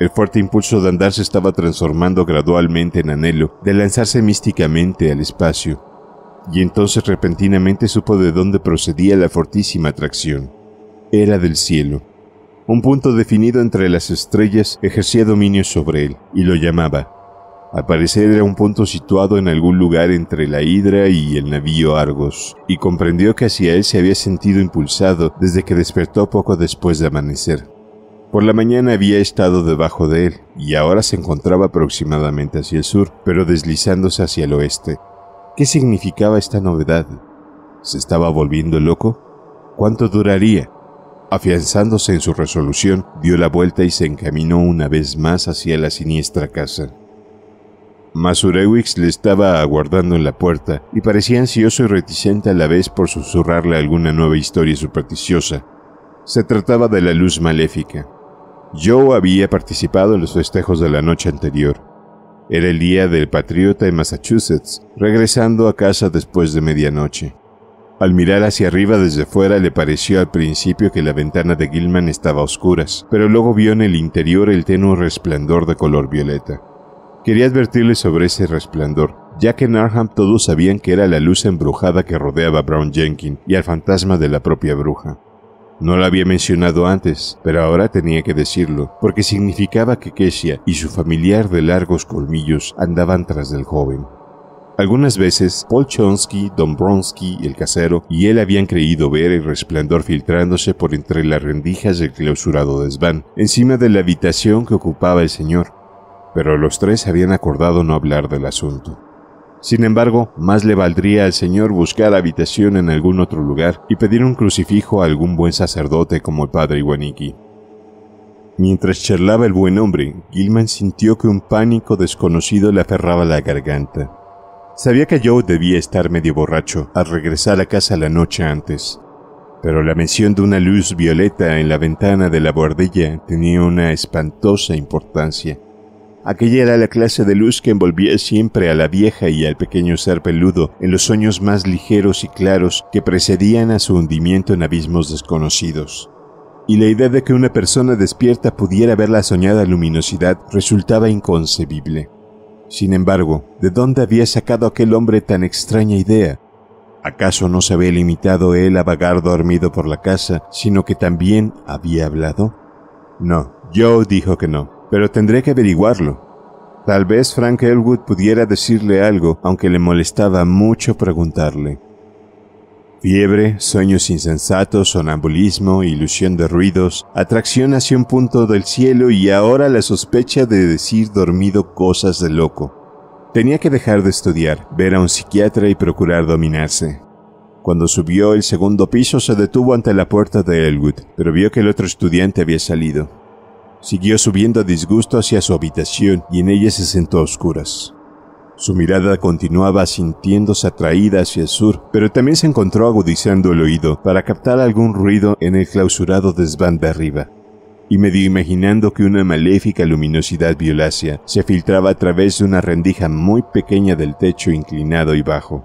El fuerte impulso de andar se estaba transformando gradualmente en anhelo de lanzarse místicamente al espacio, y entonces repentinamente supo de dónde procedía la fortísima atracción. Era del cielo. Un punto definido entre las estrellas ejercía dominio sobre él, y lo llamaba. Al parecer era un punto situado en algún lugar entre la hidra y el navío Argos, y comprendió que hacia él se había sentido impulsado desde que despertó poco después de amanecer. Por la mañana había estado debajo de él y ahora se encontraba aproximadamente hacia el sur, pero deslizándose hacia el oeste. ¿Qué significaba esta novedad? ¿Se estaba volviendo loco? ¿Cuánto duraría? Afianzándose en su resolución, dio la vuelta y se encaminó una vez más hacia la siniestra casa. Masurewix le estaba aguardando en la puerta y parecía ansioso y reticente a la vez por susurrarle alguna nueva historia supersticiosa. Se trataba de la luz maléfica, Joe había participado en los festejos de la noche anterior. Era el día del patriota en Massachusetts, regresando a casa después de medianoche. Al mirar hacia arriba desde fuera le pareció al principio que la ventana de Gilman estaba a oscuras, pero luego vio en el interior el tenue resplandor de color violeta. Quería advertirle sobre ese resplandor, ya que en Arham todos sabían que era la luz embrujada que rodeaba a Brown Jenkins y al fantasma de la propia bruja. No lo había mencionado antes, pero ahora tenía que decirlo, porque significaba que Kesia y su familiar de largos colmillos andaban tras del joven. Algunas veces, Paul Don Dombronsky, el casero y él habían creído ver el resplandor filtrándose por entre las rendijas del clausurado desván, encima de la habitación que ocupaba el señor, pero los tres habían acordado no hablar del asunto. Sin embargo, más le valdría al Señor buscar habitación en algún otro lugar y pedir un crucifijo a algún buen sacerdote como el padre Iwaniki. Mientras charlaba el buen hombre, Gilman sintió que un pánico desconocido le aferraba la garganta. Sabía que Joe debía estar medio borracho al regresar a casa la noche antes, pero la mención de una luz violeta en la ventana de la bordilla tenía una espantosa importancia. Aquella era la clase de luz que envolvía siempre a la vieja y al pequeño ser peludo en los sueños más ligeros y claros que precedían a su hundimiento en abismos desconocidos. Y la idea de que una persona despierta pudiera ver la soñada luminosidad resultaba inconcebible. Sin embargo, ¿de dónde había sacado aquel hombre tan extraña idea? ¿Acaso no se había limitado él a vagar dormido por la casa, sino que también había hablado? No, Joe dijo que no pero tendré que averiguarlo. Tal vez Frank Elwood pudiera decirle algo, aunque le molestaba mucho preguntarle. Fiebre, sueños insensatos, sonambulismo, ilusión de ruidos, atracción hacia un punto del cielo y ahora la sospecha de decir dormido cosas de loco. Tenía que dejar de estudiar, ver a un psiquiatra y procurar dominarse. Cuando subió el segundo piso se detuvo ante la puerta de Elwood, pero vio que el otro estudiante había salido. Siguió subiendo a disgusto hacia su habitación y en ella se sentó a oscuras. Su mirada continuaba sintiéndose atraída hacia el sur, pero también se encontró agudizando el oído para captar algún ruido en el clausurado desván de arriba, y medio imaginando que una maléfica luminosidad violácea se filtraba a través de una rendija muy pequeña del techo inclinado y bajo.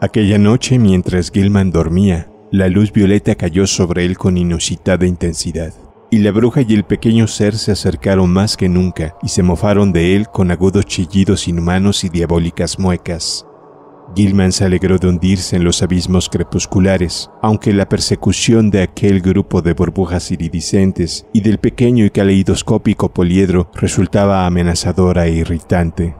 Aquella noche, mientras Gilman dormía, la luz violeta cayó sobre él con inusitada intensidad y la bruja y el pequeño ser se acercaron más que nunca y se mofaron de él con agudos chillidos inhumanos y diabólicas muecas. Gilman se alegró de hundirse en los abismos crepusculares, aunque la persecución de aquel grupo de burbujas iridiscentes y del pequeño y caleidoscópico poliedro resultaba amenazadora e irritante.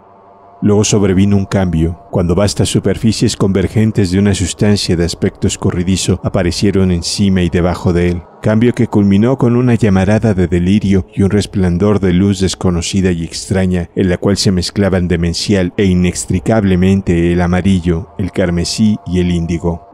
Luego sobrevino un cambio, cuando vastas superficies convergentes de una sustancia de aspecto escurridizo aparecieron encima y debajo de él, cambio que culminó con una llamarada de delirio y un resplandor de luz desconocida y extraña, en la cual se mezclaban demencial e inextricablemente el amarillo, el carmesí y el índigo.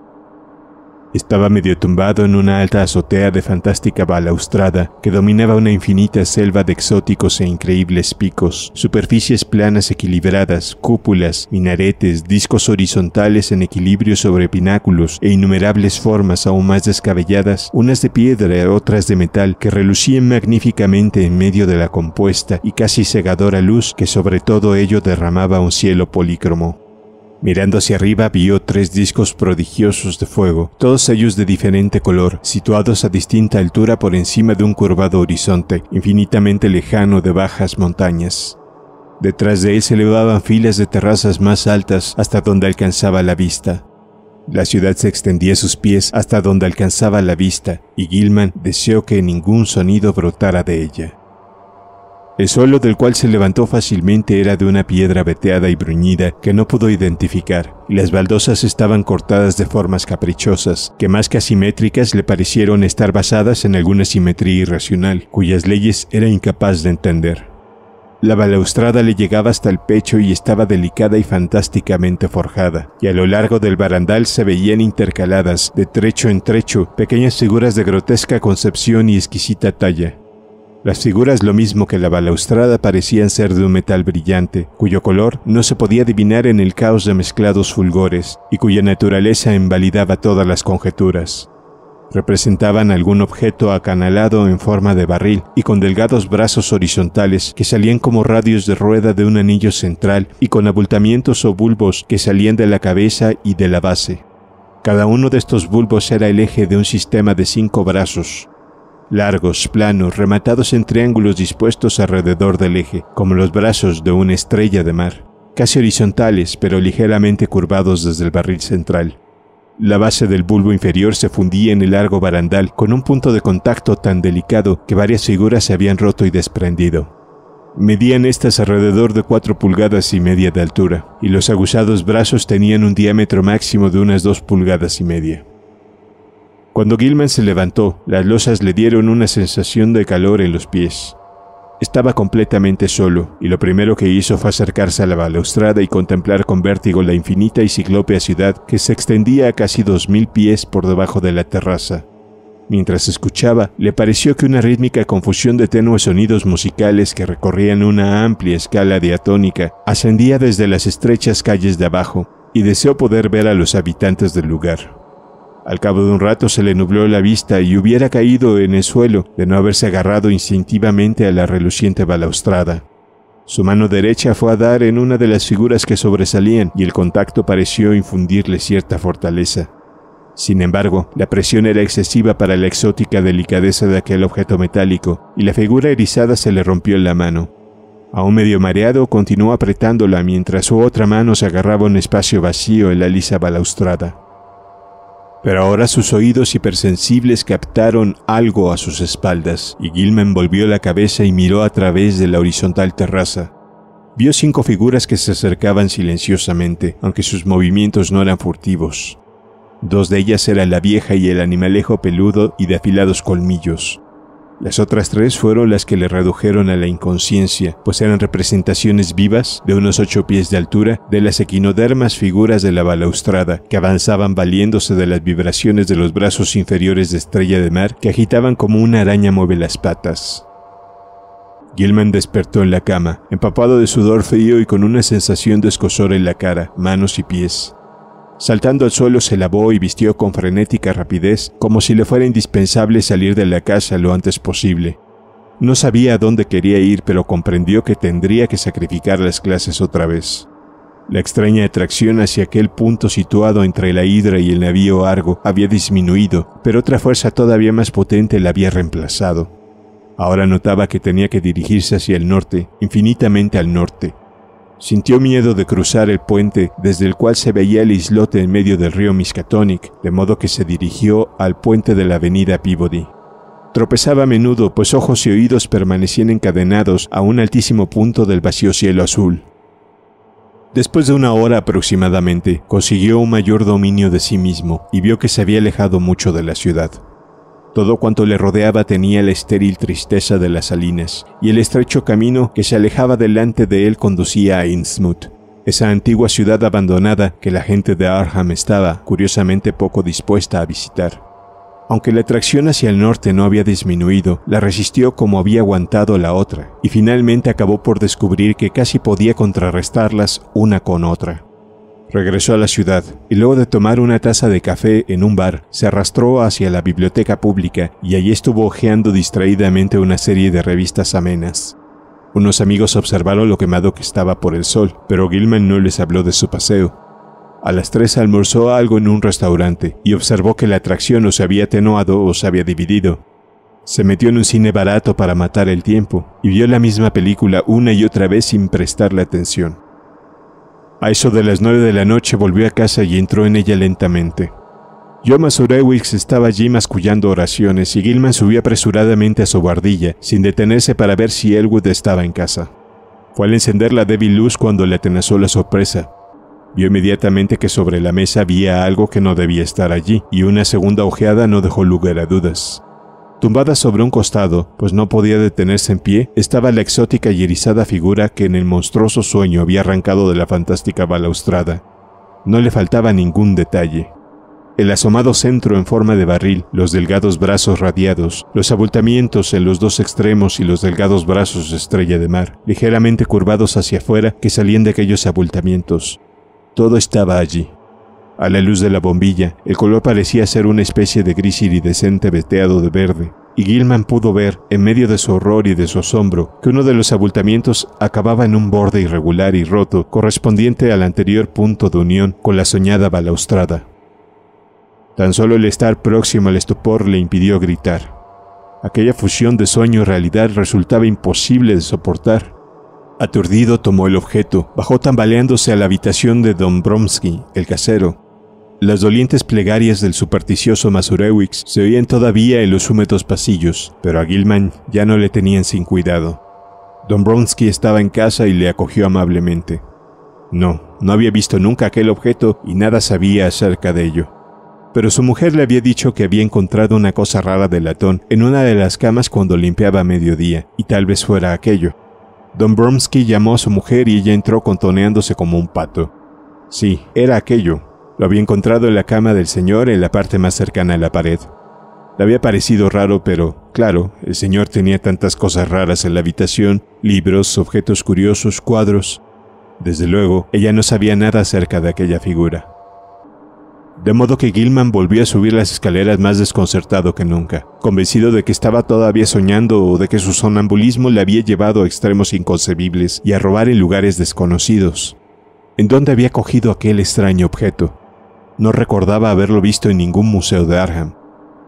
Estaba medio tumbado en una alta azotea de fantástica balaustrada que dominaba una infinita selva de exóticos e increíbles picos, superficies planas equilibradas, cúpulas, minaretes, discos horizontales en equilibrio sobre pináculos e innumerables formas aún más descabelladas, unas de piedra, y otras de metal, que relucían magníficamente en medio de la compuesta y casi cegadora luz que sobre todo ello derramaba un cielo polícromo. Mirando hacia arriba vio tres discos prodigiosos de fuego, todos ellos de diferente color, situados a distinta altura por encima de un curvado horizonte, infinitamente lejano de bajas montañas. Detrás de él se elevaban filas de terrazas más altas hasta donde alcanzaba la vista. La ciudad se extendía a sus pies hasta donde alcanzaba la vista, y Gilman deseó que ningún sonido brotara de ella. El suelo del cual se levantó fácilmente era de una piedra veteada y bruñida que no pudo identificar, y las baldosas estaban cortadas de formas caprichosas, que más que asimétricas le parecieron estar basadas en alguna simetría irracional, cuyas leyes era incapaz de entender. La balaustrada le llegaba hasta el pecho y estaba delicada y fantásticamente forjada, y a lo largo del barandal se veían intercaladas, de trecho en trecho, pequeñas figuras de grotesca concepción y exquisita talla. Las figuras, lo mismo que la balaustrada, parecían ser de un metal brillante, cuyo color no se podía adivinar en el caos de mezclados fulgores, y cuya naturaleza invalidaba todas las conjeturas. Representaban algún objeto acanalado en forma de barril y con delgados brazos horizontales que salían como radios de rueda de un anillo central y con abultamientos o bulbos que salían de la cabeza y de la base. Cada uno de estos bulbos era el eje de un sistema de cinco brazos, largos, planos, rematados en triángulos dispuestos alrededor del eje, como los brazos de una estrella de mar, casi horizontales pero ligeramente curvados desde el barril central. La base del bulbo inferior se fundía en el largo barandal con un punto de contacto tan delicado que varias figuras se habían roto y desprendido. Medían estas alrededor de cuatro pulgadas y media de altura, y los aguzados brazos tenían un diámetro máximo de unas dos pulgadas y media. Cuando Gilman se levantó, las losas le dieron una sensación de calor en los pies. Estaba completamente solo, y lo primero que hizo fue acercarse a la balaustrada y contemplar con vértigo la infinita y ciclópea ciudad que se extendía a casi dos mil pies por debajo de la terraza. Mientras escuchaba, le pareció que una rítmica confusión de tenues sonidos musicales que recorrían una amplia escala diatónica ascendía desde las estrechas calles de abajo, y deseó poder ver a los habitantes del lugar. Al cabo de un rato se le nubló la vista y hubiera caído en el suelo de no haberse agarrado instintivamente a la reluciente balaustrada. Su mano derecha fue a dar en una de las figuras que sobresalían y el contacto pareció infundirle cierta fortaleza. Sin embargo, la presión era excesiva para la exótica delicadeza de aquel objeto metálico y la figura erizada se le rompió en la mano. Aún medio mareado, continuó apretándola mientras su otra mano se agarraba un espacio vacío en la lisa balaustrada. Pero ahora sus oídos hipersensibles captaron algo a sus espaldas, y Gilman volvió la cabeza y miró a través de la horizontal terraza. Vio cinco figuras que se acercaban silenciosamente, aunque sus movimientos no eran furtivos. Dos de ellas eran la vieja y el animalejo peludo y de afilados colmillos. Las otras tres fueron las que le redujeron a la inconsciencia, pues eran representaciones vivas, de unos ocho pies de altura, de las equinodermas figuras de la balaustrada, que avanzaban valiéndose de las vibraciones de los brazos inferiores de Estrella de Mar, que agitaban como una araña mueve las patas. Gilman despertó en la cama, empapado de sudor frío y con una sensación de escosor en la cara, manos y pies. Saltando al suelo se lavó y vistió con frenética rapidez, como si le fuera indispensable salir de la casa lo antes posible. No sabía a dónde quería ir, pero comprendió que tendría que sacrificar las clases otra vez. La extraña atracción hacia aquel punto situado entre la hidra y el navío Argo había disminuido, pero otra fuerza todavía más potente la había reemplazado. Ahora notaba que tenía que dirigirse hacia el norte, infinitamente al norte, Sintió miedo de cruzar el puente desde el cual se veía el islote en medio del río Miskatonic, de modo que se dirigió al puente de la avenida Peabody. Tropezaba a menudo, pues ojos y oídos permanecían encadenados a un altísimo punto del vacío cielo azul. Después de una hora aproximadamente, consiguió un mayor dominio de sí mismo y vio que se había alejado mucho de la ciudad. Todo cuanto le rodeaba tenía la estéril tristeza de las salinas, y el estrecho camino que se alejaba delante de él conducía a Innsmouth, esa antigua ciudad abandonada que la gente de Arham estaba, curiosamente, poco dispuesta a visitar. Aunque la atracción hacia el norte no había disminuido, la resistió como había aguantado la otra, y finalmente acabó por descubrir que casi podía contrarrestarlas una con otra. Regresó a la ciudad y luego de tomar una taza de café en un bar, se arrastró hacia la biblioteca pública y allí estuvo hojeando distraídamente una serie de revistas amenas. Unos amigos observaron lo quemado que estaba por el sol, pero Gilman no les habló de su paseo. A las tres almorzó algo en un restaurante y observó que la atracción o se había atenuado o se había dividido. Se metió en un cine barato para matar el tiempo y vio la misma película una y otra vez sin prestarle atención. A eso de las nueve de la noche volvió a casa y entró en ella lentamente. Yo ewigs estaba allí mascullando oraciones y Gilman subió apresuradamente a su guardilla, sin detenerse para ver si Elwood estaba en casa. Fue al encender la débil luz cuando le atenazó la sorpresa. Vio inmediatamente que sobre la mesa había algo que no debía estar allí, y una segunda ojeada no dejó lugar a dudas. Tumbada sobre un costado, pues no podía detenerse en pie, estaba la exótica y erizada figura que en el monstruoso sueño había arrancado de la fantástica balaustrada. No le faltaba ningún detalle. El asomado centro en forma de barril, los delgados brazos radiados, los abultamientos en los dos extremos y los delgados brazos estrella de mar, ligeramente curvados hacia afuera que salían de aquellos abultamientos. Todo estaba allí, a la luz de la bombilla, el color parecía ser una especie de gris iridescente veteado de verde, y Gilman pudo ver, en medio de su horror y de su asombro, que uno de los abultamientos acababa en un borde irregular y roto correspondiente al anterior punto de unión con la soñada balaustrada. Tan solo el estar próximo al estupor le impidió gritar. Aquella fusión de sueño y realidad resultaba imposible de soportar. Aturdido tomó el objeto, bajó tambaleándose a la habitación de Don Bromsky, el casero, las dolientes plegarias del supersticioso Mazurewicz se oían todavía en los húmedos pasillos, pero a Gilman ya no le tenían sin cuidado. Don Bronsky estaba en casa y le acogió amablemente. No, no había visto nunca aquel objeto y nada sabía acerca de ello. Pero su mujer le había dicho que había encontrado una cosa rara de latón en una de las camas cuando limpiaba a mediodía, y tal vez fuera aquello. Don Bromsky llamó a su mujer y ella entró contoneándose como un pato. Sí, era aquello, lo había encontrado en la cama del señor en la parte más cercana a la pared. Le había parecido raro, pero, claro, el señor tenía tantas cosas raras en la habitación, libros, objetos curiosos, cuadros. Desde luego, ella no sabía nada acerca de aquella figura. De modo que Gilman volvió a subir las escaleras más desconcertado que nunca, convencido de que estaba todavía soñando o de que su sonambulismo le había llevado a extremos inconcebibles y a robar en lugares desconocidos. ¿En dónde había cogido aquel extraño objeto? No recordaba haberlo visto en ningún museo de Arham.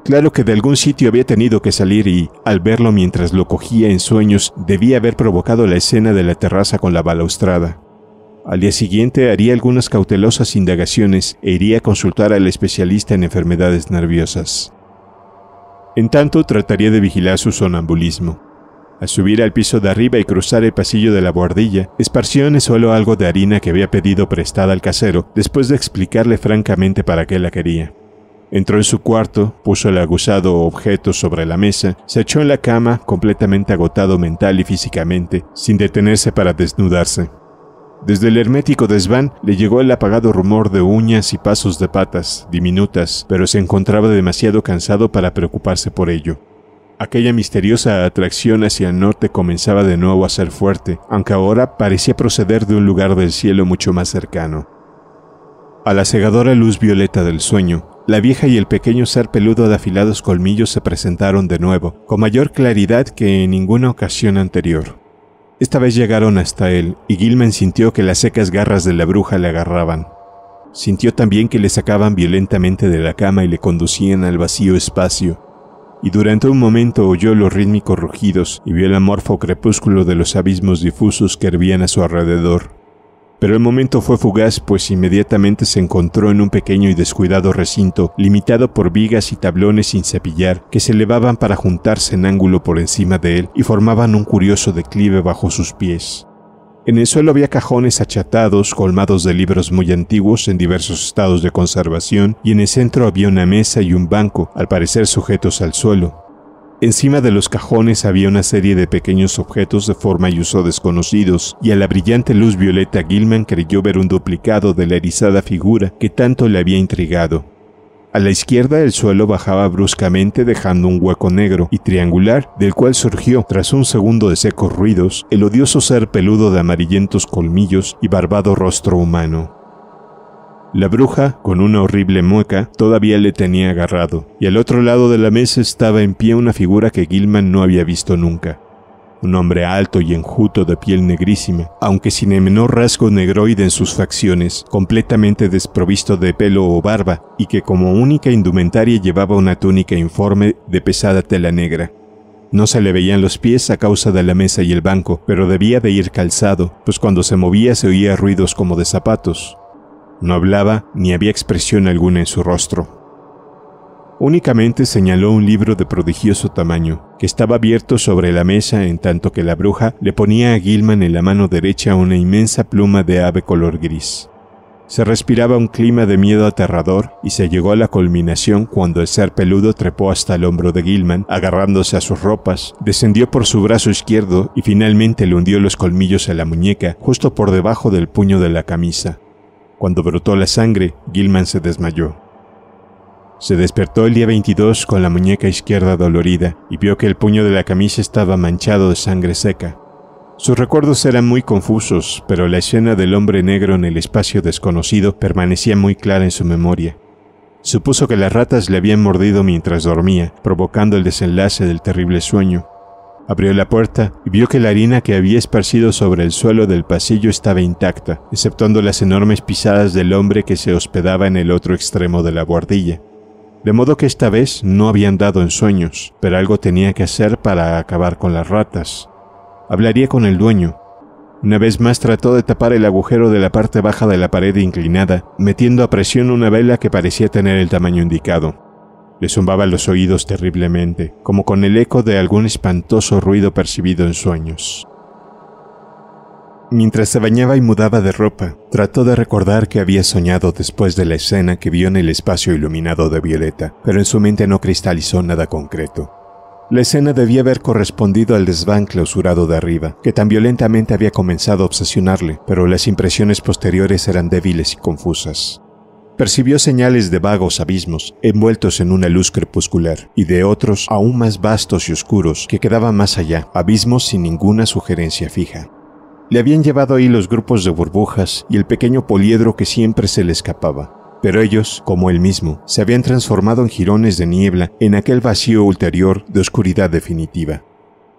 Claro que de algún sitio había tenido que salir y, al verlo mientras lo cogía en sueños, debía haber provocado la escena de la terraza con la balaustrada. Al día siguiente haría algunas cautelosas indagaciones e iría a consultar al especialista en enfermedades nerviosas. En tanto, trataría de vigilar su sonambulismo. Al subir al piso de arriba y cruzar el pasillo de la buhardilla, esparció en el suelo algo de harina que había pedido prestada al casero después de explicarle francamente para qué la quería. Entró en su cuarto, puso el aguzado objeto sobre la mesa, se echó en la cama, completamente agotado mental y físicamente, sin detenerse para desnudarse. Desde el hermético desván le llegó el apagado rumor de uñas y pasos de patas, diminutas, pero se encontraba demasiado cansado para preocuparse por ello. Aquella misteriosa atracción hacia el norte comenzaba de nuevo a ser fuerte, aunque ahora parecía proceder de un lugar del cielo mucho más cercano. A la cegadora luz violeta del sueño, la vieja y el pequeño ser peludo de afilados colmillos se presentaron de nuevo, con mayor claridad que en ninguna ocasión anterior. Esta vez llegaron hasta él, y Gilman sintió que las secas garras de la bruja le agarraban. Sintió también que le sacaban violentamente de la cama y le conducían al vacío espacio, y durante un momento oyó los rítmicos rugidos y vio el amorfo crepúsculo de los abismos difusos que hervían a su alrededor. Pero el momento fue fugaz, pues inmediatamente se encontró en un pequeño y descuidado recinto, limitado por vigas y tablones sin cepillar, que se elevaban para juntarse en ángulo por encima de él y formaban un curioso declive bajo sus pies. En el suelo había cajones achatados colmados de libros muy antiguos en diversos estados de conservación y en el centro había una mesa y un banco, al parecer sujetos al suelo. Encima de los cajones había una serie de pequeños objetos de forma y uso desconocidos, y a la brillante luz violeta Gilman creyó ver un duplicado de la erizada figura que tanto le había intrigado. A la izquierda el suelo bajaba bruscamente dejando un hueco negro y triangular, del cual surgió, tras un segundo de secos ruidos, el odioso ser peludo de amarillentos colmillos y barbado rostro humano. La bruja, con una horrible mueca, todavía le tenía agarrado, y al otro lado de la mesa estaba en pie una figura que Gilman no había visto nunca un hombre alto y enjuto de piel negrísima, aunque sin el menor rasgo negroide en sus facciones, completamente desprovisto de pelo o barba, y que como única indumentaria llevaba una túnica informe de pesada tela negra. No se le veían los pies a causa de la mesa y el banco, pero debía de ir calzado, pues cuando se movía se oía ruidos como de zapatos. No hablaba ni había expresión alguna en su rostro. Únicamente señaló un libro de prodigioso tamaño, que estaba abierto sobre la mesa en tanto que la bruja le ponía a Gilman en la mano derecha una inmensa pluma de ave color gris. Se respiraba un clima de miedo aterrador y se llegó a la culminación cuando el ser peludo trepó hasta el hombro de Gilman, agarrándose a sus ropas, descendió por su brazo izquierdo y finalmente le hundió los colmillos a la muñeca justo por debajo del puño de la camisa. Cuando brotó la sangre, Gilman se desmayó. Se despertó el día 22 con la muñeca izquierda dolorida y vio que el puño de la camisa estaba manchado de sangre seca. Sus recuerdos eran muy confusos, pero la escena del hombre negro en el espacio desconocido permanecía muy clara en su memoria. Supuso que las ratas le habían mordido mientras dormía, provocando el desenlace del terrible sueño. Abrió la puerta y vio que la harina que había esparcido sobre el suelo del pasillo estaba intacta, exceptuando las enormes pisadas del hombre que se hospedaba en el otro extremo de la guardilla. De modo que esta vez no habían dado en sueños, pero algo tenía que hacer para acabar con las ratas. Hablaría con el dueño. Una vez más trató de tapar el agujero de la parte baja de la pared inclinada, metiendo a presión una vela que parecía tener el tamaño indicado. Le zumbaba los oídos terriblemente, como con el eco de algún espantoso ruido percibido en sueños. Mientras se bañaba y mudaba de ropa, trató de recordar que había soñado después de la escena que vio en el espacio iluminado de Violeta, pero en su mente no cristalizó nada concreto. La escena debía haber correspondido al desván clausurado de arriba, que tan violentamente había comenzado a obsesionarle, pero las impresiones posteriores eran débiles y confusas. Percibió señales de vagos abismos, envueltos en una luz crepuscular, y de otros aún más vastos y oscuros que quedaban más allá, abismos sin ninguna sugerencia fija. Le habían llevado ahí los grupos de burbujas y el pequeño poliedro que siempre se le escapaba. Pero ellos, como él mismo, se habían transformado en jirones de niebla en aquel vacío ulterior de oscuridad definitiva.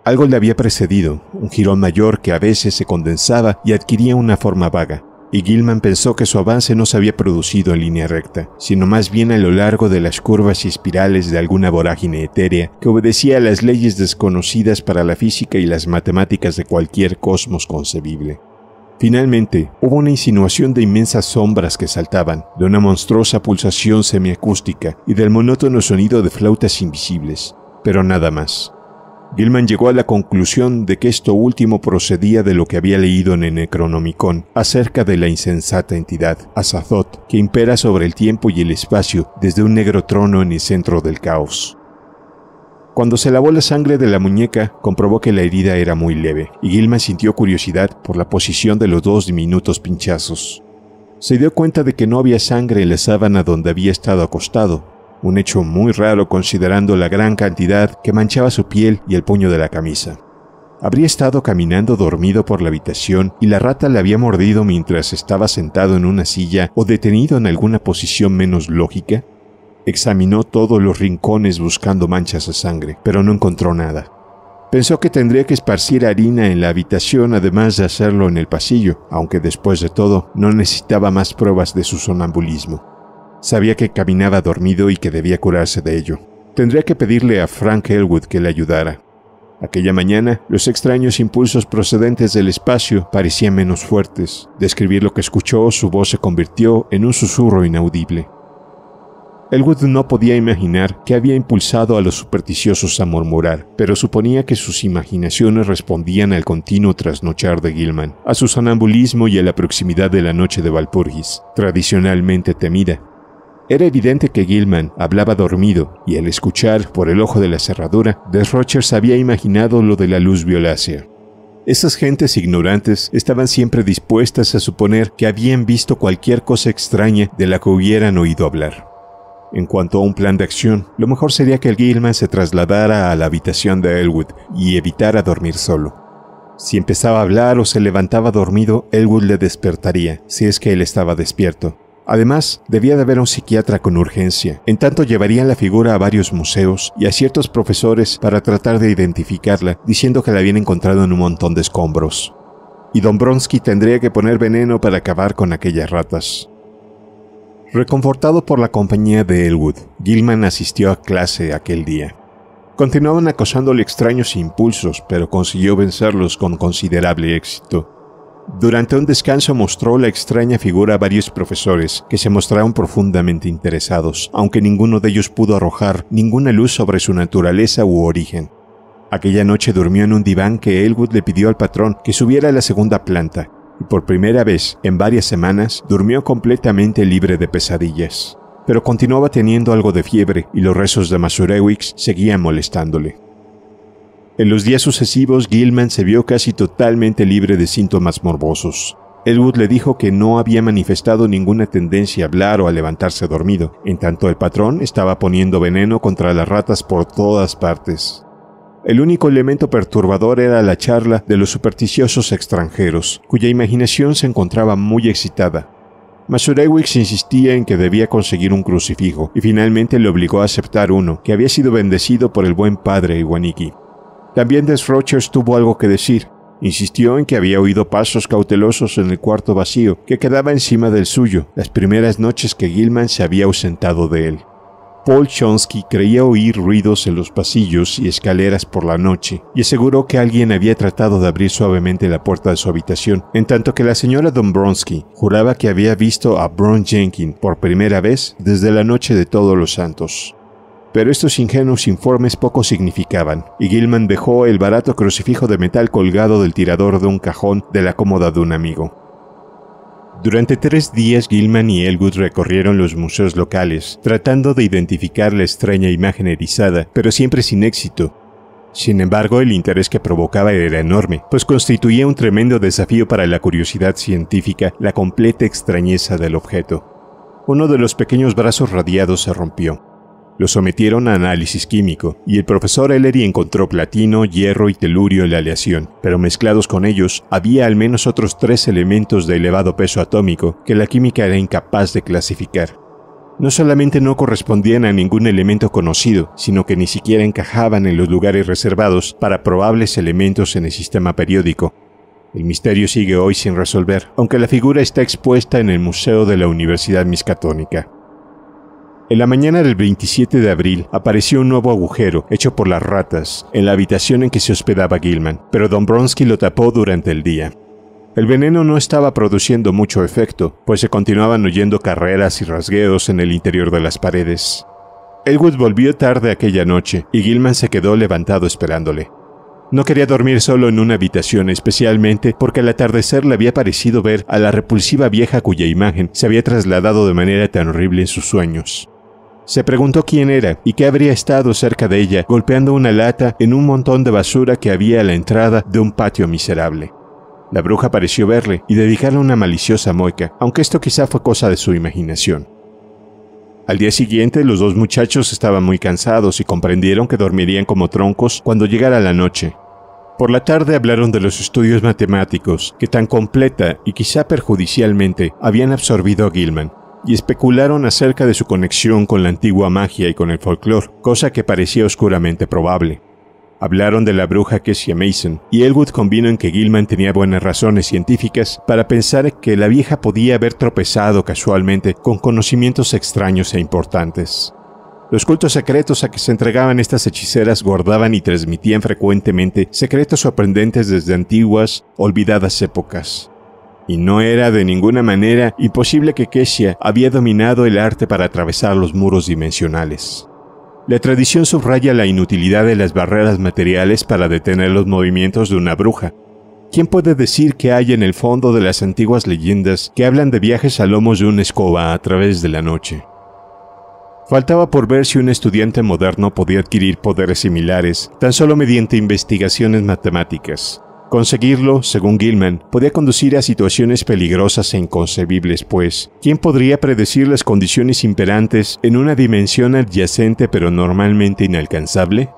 Algo le había precedido, un jirón mayor que a veces se condensaba y adquiría una forma vaga, y Gilman pensó que su avance no se había producido en línea recta, sino más bien a lo largo de las curvas y espirales de alguna vorágine etérea que obedecía a las leyes desconocidas para la física y las matemáticas de cualquier cosmos concebible. Finalmente, hubo una insinuación de inmensas sombras que saltaban, de una monstruosa pulsación semiacústica y del monótono sonido de flautas invisibles, pero nada más. Gilman llegó a la conclusión de que esto último procedía de lo que había leído en el Necronomicon acerca de la insensata entidad, Azathoth, que impera sobre el tiempo y el espacio desde un negro trono en el centro del caos. Cuando se lavó la sangre de la muñeca, comprobó que la herida era muy leve, y Gilman sintió curiosidad por la posición de los dos diminutos pinchazos. Se dio cuenta de que no había sangre en la sábana donde había estado acostado, un hecho muy raro considerando la gran cantidad que manchaba su piel y el puño de la camisa. Habría estado caminando dormido por la habitación y la rata le había mordido mientras estaba sentado en una silla o detenido en alguna posición menos lógica. Examinó todos los rincones buscando manchas de sangre, pero no encontró nada. Pensó que tendría que esparcir harina en la habitación además de hacerlo en el pasillo, aunque después de todo no necesitaba más pruebas de su sonambulismo. Sabía que caminaba dormido y que debía curarse de ello. Tendría que pedirle a Frank Elwood que le ayudara. Aquella mañana, los extraños impulsos procedentes del espacio parecían menos fuertes. Describir lo que escuchó, su voz se convirtió en un susurro inaudible. Elwood no podía imaginar qué había impulsado a los supersticiosos a murmurar, pero suponía que sus imaginaciones respondían al continuo trasnochar de Gilman, a su sonambulismo y a la proximidad de la noche de Valpurgis, tradicionalmente temida, era evidente que Gilman hablaba dormido, y al escuchar por el ojo de la cerradura, Desrochers había imaginado lo de la luz violácea. Esas gentes ignorantes estaban siempre dispuestas a suponer que habían visto cualquier cosa extraña de la que hubieran oído hablar. En cuanto a un plan de acción, lo mejor sería que Gilman se trasladara a la habitación de Elwood y evitara dormir solo. Si empezaba a hablar o se levantaba dormido, Elwood le despertaría, si es que él estaba despierto, Además, debía de haber un psiquiatra con urgencia. En tanto, llevarían la figura a varios museos y a ciertos profesores para tratar de identificarla, diciendo que la habían encontrado en un montón de escombros. Y Don Bronsky tendría que poner veneno para acabar con aquellas ratas. Reconfortado por la compañía de Elwood, Gilman asistió a clase aquel día. Continuaban acosándole extraños impulsos, pero consiguió vencerlos con considerable éxito. Durante un descanso mostró la extraña figura a varios profesores, que se mostraron profundamente interesados, aunque ninguno de ellos pudo arrojar ninguna luz sobre su naturaleza u origen. Aquella noche durmió en un diván que Elwood le pidió al patrón que subiera a la segunda planta, y por primera vez en varias semanas durmió completamente libre de pesadillas. Pero continuaba teniendo algo de fiebre y los rezos de Masurewicz seguían molestándole. En los días sucesivos, Gilman se vio casi totalmente libre de síntomas morbosos. Elwood le dijo que no había manifestado ninguna tendencia a hablar o a levantarse dormido, en tanto el patrón estaba poniendo veneno contra las ratas por todas partes. El único elemento perturbador era la charla de los supersticiosos extranjeros, cuya imaginación se encontraba muy excitada. Masurewicz insistía en que debía conseguir un crucifijo, y finalmente le obligó a aceptar uno, que había sido bendecido por el buen padre Iwaniki. También Desrochers tuvo algo que decir. Insistió en que había oído pasos cautelosos en el cuarto vacío que quedaba encima del suyo las primeras noches que Gilman se había ausentado de él. Paul Chonsky creía oír ruidos en los pasillos y escaleras por la noche y aseguró que alguien había tratado de abrir suavemente la puerta de su habitación, en tanto que la señora Dombrowski juraba que había visto a Bron Jenkins por primera vez desde la noche de Todos los Santos pero estos ingenuos informes poco significaban, y Gilman dejó el barato crucifijo de metal colgado del tirador de un cajón de la cómoda de un amigo. Durante tres días Gilman y Elwood recorrieron los museos locales, tratando de identificar la extraña imagen erizada, pero siempre sin éxito. Sin embargo, el interés que provocaba era enorme, pues constituía un tremendo desafío para la curiosidad científica la completa extrañeza del objeto. Uno de los pequeños brazos radiados se rompió, lo sometieron a análisis químico, y el profesor Ellery encontró platino, hierro y telurio en la aleación, pero mezclados con ellos había al menos otros tres elementos de elevado peso atómico que la química era incapaz de clasificar. No solamente no correspondían a ningún elemento conocido, sino que ni siquiera encajaban en los lugares reservados para probables elementos en el sistema periódico, el misterio sigue hoy sin resolver, aunque la figura está expuesta en el Museo de la Universidad Miscatónica. En la mañana del 27 de abril apareció un nuevo agujero hecho por las ratas en la habitación en que se hospedaba Gilman, pero Don Bronsky lo tapó durante el día. El veneno no estaba produciendo mucho efecto, pues se continuaban oyendo carreras y rasgueos en el interior de las paredes. Elwood volvió tarde aquella noche y Gilman se quedó levantado esperándole. No quería dormir solo en una habitación, especialmente porque al atardecer le había parecido ver a la repulsiva vieja cuya imagen se había trasladado de manera tan horrible en sus sueños. Se preguntó quién era y qué habría estado cerca de ella golpeando una lata en un montón de basura que había a la entrada de un patio miserable. La bruja pareció verle y dedicarle una maliciosa mueca, aunque esto quizá fue cosa de su imaginación. Al día siguiente los dos muchachos estaban muy cansados y comprendieron que dormirían como troncos cuando llegara la noche. Por la tarde hablaron de los estudios matemáticos que tan completa y quizá perjudicialmente habían absorbido a Gilman, y especularon acerca de su conexión con la antigua magia y con el folclore, cosa que parecía oscuramente probable. Hablaron de la bruja Kesia Mason y Elwood convino en que Gilman tenía buenas razones científicas para pensar que la vieja podía haber tropezado casualmente con conocimientos extraños e importantes. Los cultos secretos a que se entregaban estas hechiceras guardaban y transmitían frecuentemente secretos sorprendentes desde antiguas, olvidadas épocas y no era de ninguna manera imposible que Kesia había dominado el arte para atravesar los muros dimensionales. La tradición subraya la inutilidad de las barreras materiales para detener los movimientos de una bruja. ¿Quién puede decir que hay en el fondo de las antiguas leyendas que hablan de viajes a lomos de una escoba a través de la noche? Faltaba por ver si un estudiante moderno podía adquirir poderes similares tan solo mediante investigaciones matemáticas, Conseguirlo, según Gilman, podía conducir a situaciones peligrosas e inconcebibles, pues, ¿quién podría predecir las condiciones imperantes en una dimensión adyacente pero normalmente inalcanzable?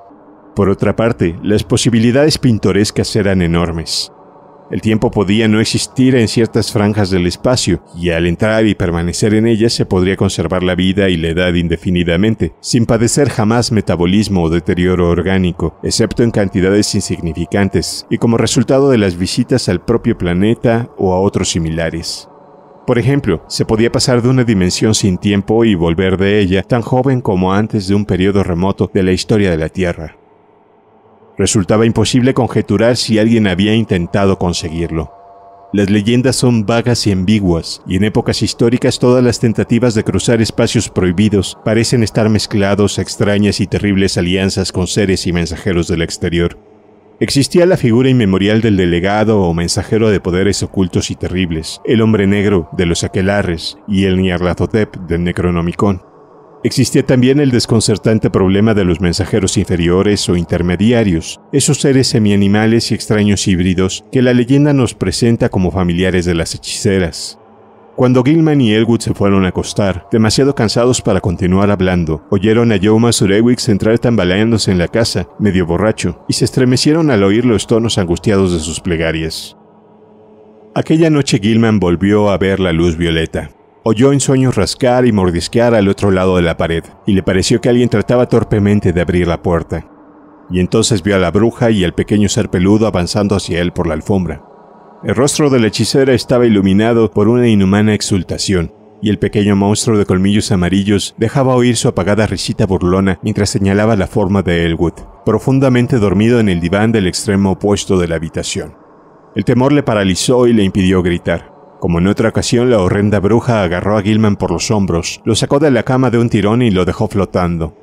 Por otra parte, las posibilidades pintorescas eran enormes. El tiempo podía no existir en ciertas franjas del espacio, y al entrar y permanecer en ellas se podría conservar la vida y la edad indefinidamente, sin padecer jamás metabolismo o deterioro orgánico, excepto en cantidades insignificantes, y como resultado de las visitas al propio planeta o a otros similares. Por ejemplo, se podía pasar de una dimensión sin tiempo y volver de ella tan joven como antes de un periodo remoto de la historia de la Tierra. Resultaba imposible conjeturar si alguien había intentado conseguirlo. Las leyendas son vagas y ambiguas, y en épocas históricas todas las tentativas de cruzar espacios prohibidos parecen estar mezclados a extrañas y terribles alianzas con seres y mensajeros del exterior. Existía la figura inmemorial del delegado o mensajero de poderes ocultos y terribles, el hombre negro de los aquelarres y el Nyarlathotep del Necronomicon. Existía también el desconcertante problema de los mensajeros inferiores o intermediarios, esos seres semianimales y extraños híbridos que la leyenda nos presenta como familiares de las hechiceras. Cuando Gilman y Elwood se fueron a acostar, demasiado cansados para continuar hablando, oyeron a Joe Surewix entrar tambaleándose en la casa, medio borracho, y se estremecieron al oír los tonos angustiados de sus plegarias. Aquella noche Gilman volvió a ver la luz violeta, oyó en sueños rascar y mordisquear al otro lado de la pared, y le pareció que alguien trataba torpemente de abrir la puerta. Y entonces vio a la bruja y al pequeño ser peludo avanzando hacia él por la alfombra. El rostro de la hechicera estaba iluminado por una inhumana exultación, y el pequeño monstruo de colmillos amarillos dejaba oír su apagada risita burlona mientras señalaba la forma de Elwood, profundamente dormido en el diván del extremo opuesto de la habitación. El temor le paralizó y le impidió gritar. Como en otra ocasión, la horrenda bruja agarró a Gilman por los hombros, lo sacó de la cama de un tirón y lo dejó flotando.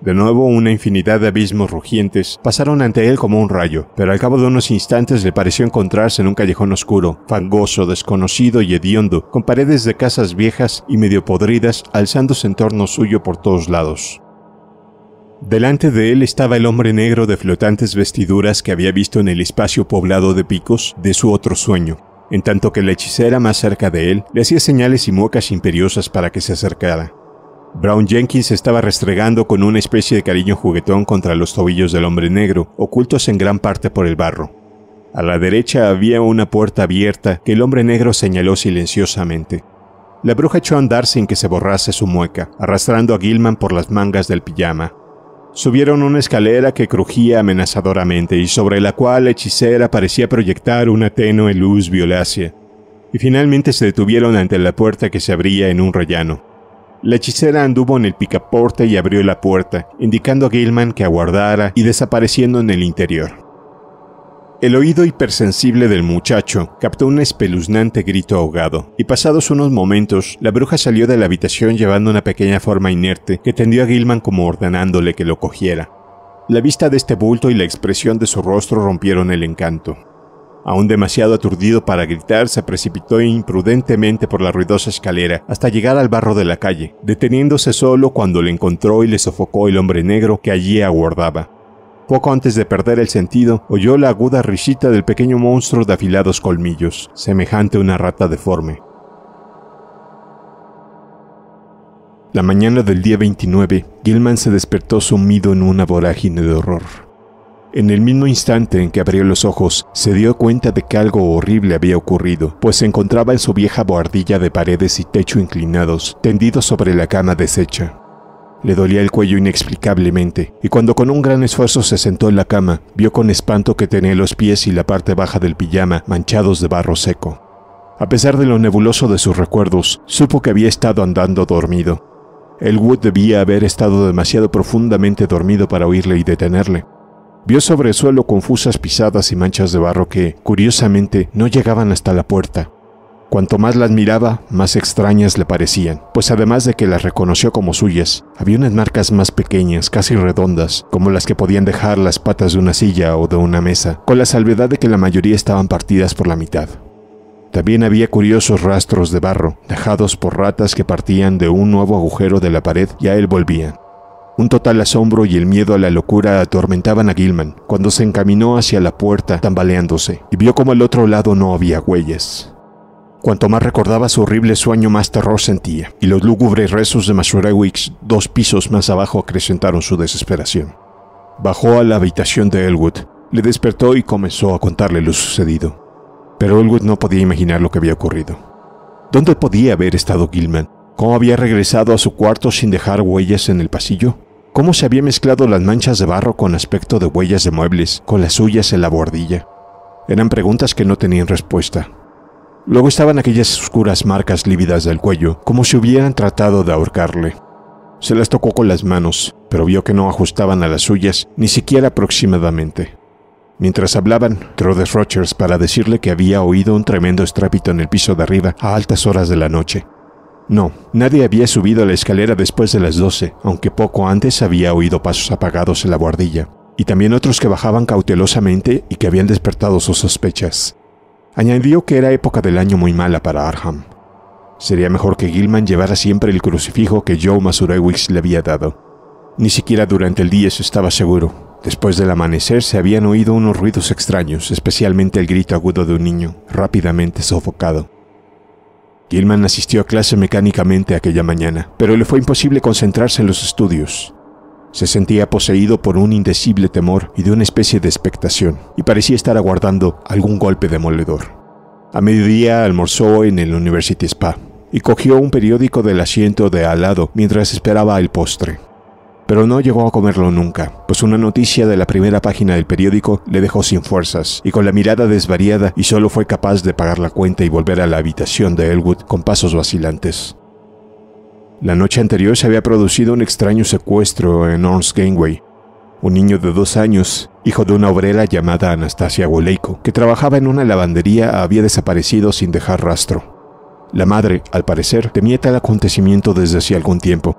De nuevo, una infinidad de abismos rugientes pasaron ante él como un rayo, pero al cabo de unos instantes le pareció encontrarse en un callejón oscuro, fangoso, desconocido y hediondo, con paredes de casas viejas y medio podridas alzándose en torno suyo por todos lados. Delante de él estaba el hombre negro de flotantes vestiduras que había visto en el espacio poblado de picos de su otro sueño en tanto que la hechicera más cerca de él le hacía señales y muecas imperiosas para que se acercara. Brown Jenkins estaba restregando con una especie de cariño juguetón contra los tobillos del hombre negro, ocultos en gran parte por el barro. A la derecha había una puerta abierta que el hombre negro señaló silenciosamente. La bruja echó a andar sin que se borrase su mueca, arrastrando a Gilman por las mangas del pijama. Subieron una escalera que crujía amenazadoramente y sobre la cual la hechicera parecía proyectar una tenue luz violácea, y finalmente se detuvieron ante la puerta que se abría en un rellano. La hechicera anduvo en el picaporte y abrió la puerta, indicando a Gilman que aguardara y desapareciendo en el interior. El oído hipersensible del muchacho captó un espeluznante grito ahogado, y pasados unos momentos, la bruja salió de la habitación llevando una pequeña forma inerte que tendió a Gilman como ordenándole que lo cogiera. La vista de este bulto y la expresión de su rostro rompieron el encanto. Aún demasiado aturdido para gritar, se precipitó imprudentemente por la ruidosa escalera hasta llegar al barro de la calle, deteniéndose solo cuando le encontró y le sofocó el hombre negro que allí aguardaba. Poco antes de perder el sentido, oyó la aguda risita del pequeño monstruo de afilados colmillos, semejante a una rata deforme. La mañana del día 29, Gilman se despertó sumido en una vorágine de horror. En el mismo instante en que abrió los ojos, se dio cuenta de que algo horrible había ocurrido, pues se encontraba en su vieja boardilla de paredes y techo inclinados, tendido sobre la cama deshecha. Le dolía el cuello inexplicablemente, y cuando con un gran esfuerzo se sentó en la cama, vio con espanto que tenía los pies y la parte baja del pijama manchados de barro seco. A pesar de lo nebuloso de sus recuerdos, supo que había estado andando dormido. El Wood debía haber estado demasiado profundamente dormido para oírle y detenerle. Vio sobre el suelo confusas pisadas y manchas de barro que, curiosamente, no llegaban hasta la puerta. Cuanto más las miraba, más extrañas le parecían, pues además de que las reconoció como suyas, había unas marcas más pequeñas, casi redondas, como las que podían dejar las patas de una silla o de una mesa, con la salvedad de que la mayoría estaban partidas por la mitad. También había curiosos rastros de barro, dejados por ratas que partían de un nuevo agujero de la pared y a él volvían. Un total asombro y el miedo a la locura atormentaban a Gilman cuando se encaminó hacia la puerta tambaleándose y vio como al otro lado no había huellas. Cuanto más recordaba su horrible sueño, más terror sentía, y los lúgubres rezos de Masurewix, dos pisos más abajo, acrecentaron su desesperación. Bajó a la habitación de Elwood, le despertó y comenzó a contarle lo sucedido. Pero Elwood no podía imaginar lo que había ocurrido. ¿Dónde podía haber estado Gilman? ¿Cómo había regresado a su cuarto sin dejar huellas en el pasillo? ¿Cómo se había mezclado las manchas de barro con aspecto de huellas de muebles, con las suyas en la bordilla? Eran preguntas que no tenían respuesta, Luego estaban aquellas oscuras marcas lívidas del cuello, como si hubieran tratado de ahorcarle. Se las tocó con las manos, pero vio que no ajustaban a las suyas, ni siquiera aproximadamente. Mientras hablaban, entró de Rogers para decirle que había oído un tremendo estrépito en el piso de arriba a altas horas de la noche. No, nadie había subido a la escalera después de las doce, aunque poco antes había oído pasos apagados en la guardilla, y también otros que bajaban cautelosamente y que habían despertado sus sospechas. Añadió que era época del año muy mala para Arham. Sería mejor que Gilman llevara siempre el crucifijo que Joe Masurewicz le había dado. Ni siquiera durante el día se estaba seguro. Después del amanecer se habían oído unos ruidos extraños, especialmente el grito agudo de un niño, rápidamente sofocado. Gilman asistió a clase mecánicamente aquella mañana, pero le fue imposible concentrarse en los estudios. Se sentía poseído por un indecible temor y de una especie de expectación, y parecía estar aguardando algún golpe demoledor. A mediodía almorzó en el University Spa y cogió un periódico del asiento de al lado mientras esperaba el postre. Pero no llegó a comerlo nunca, pues una noticia de la primera página del periódico le dejó sin fuerzas y con la mirada desvariada y solo fue capaz de pagar la cuenta y volver a la habitación de Elwood con pasos vacilantes. La noche anterior se había producido un extraño secuestro en Orn's Gangway. Un niño de dos años, hijo de una obrera llamada Anastasia Woleiko, que trabajaba en una lavandería, había desaparecido sin dejar rastro. La madre, al parecer, temía tal acontecimiento desde hacía algún tiempo,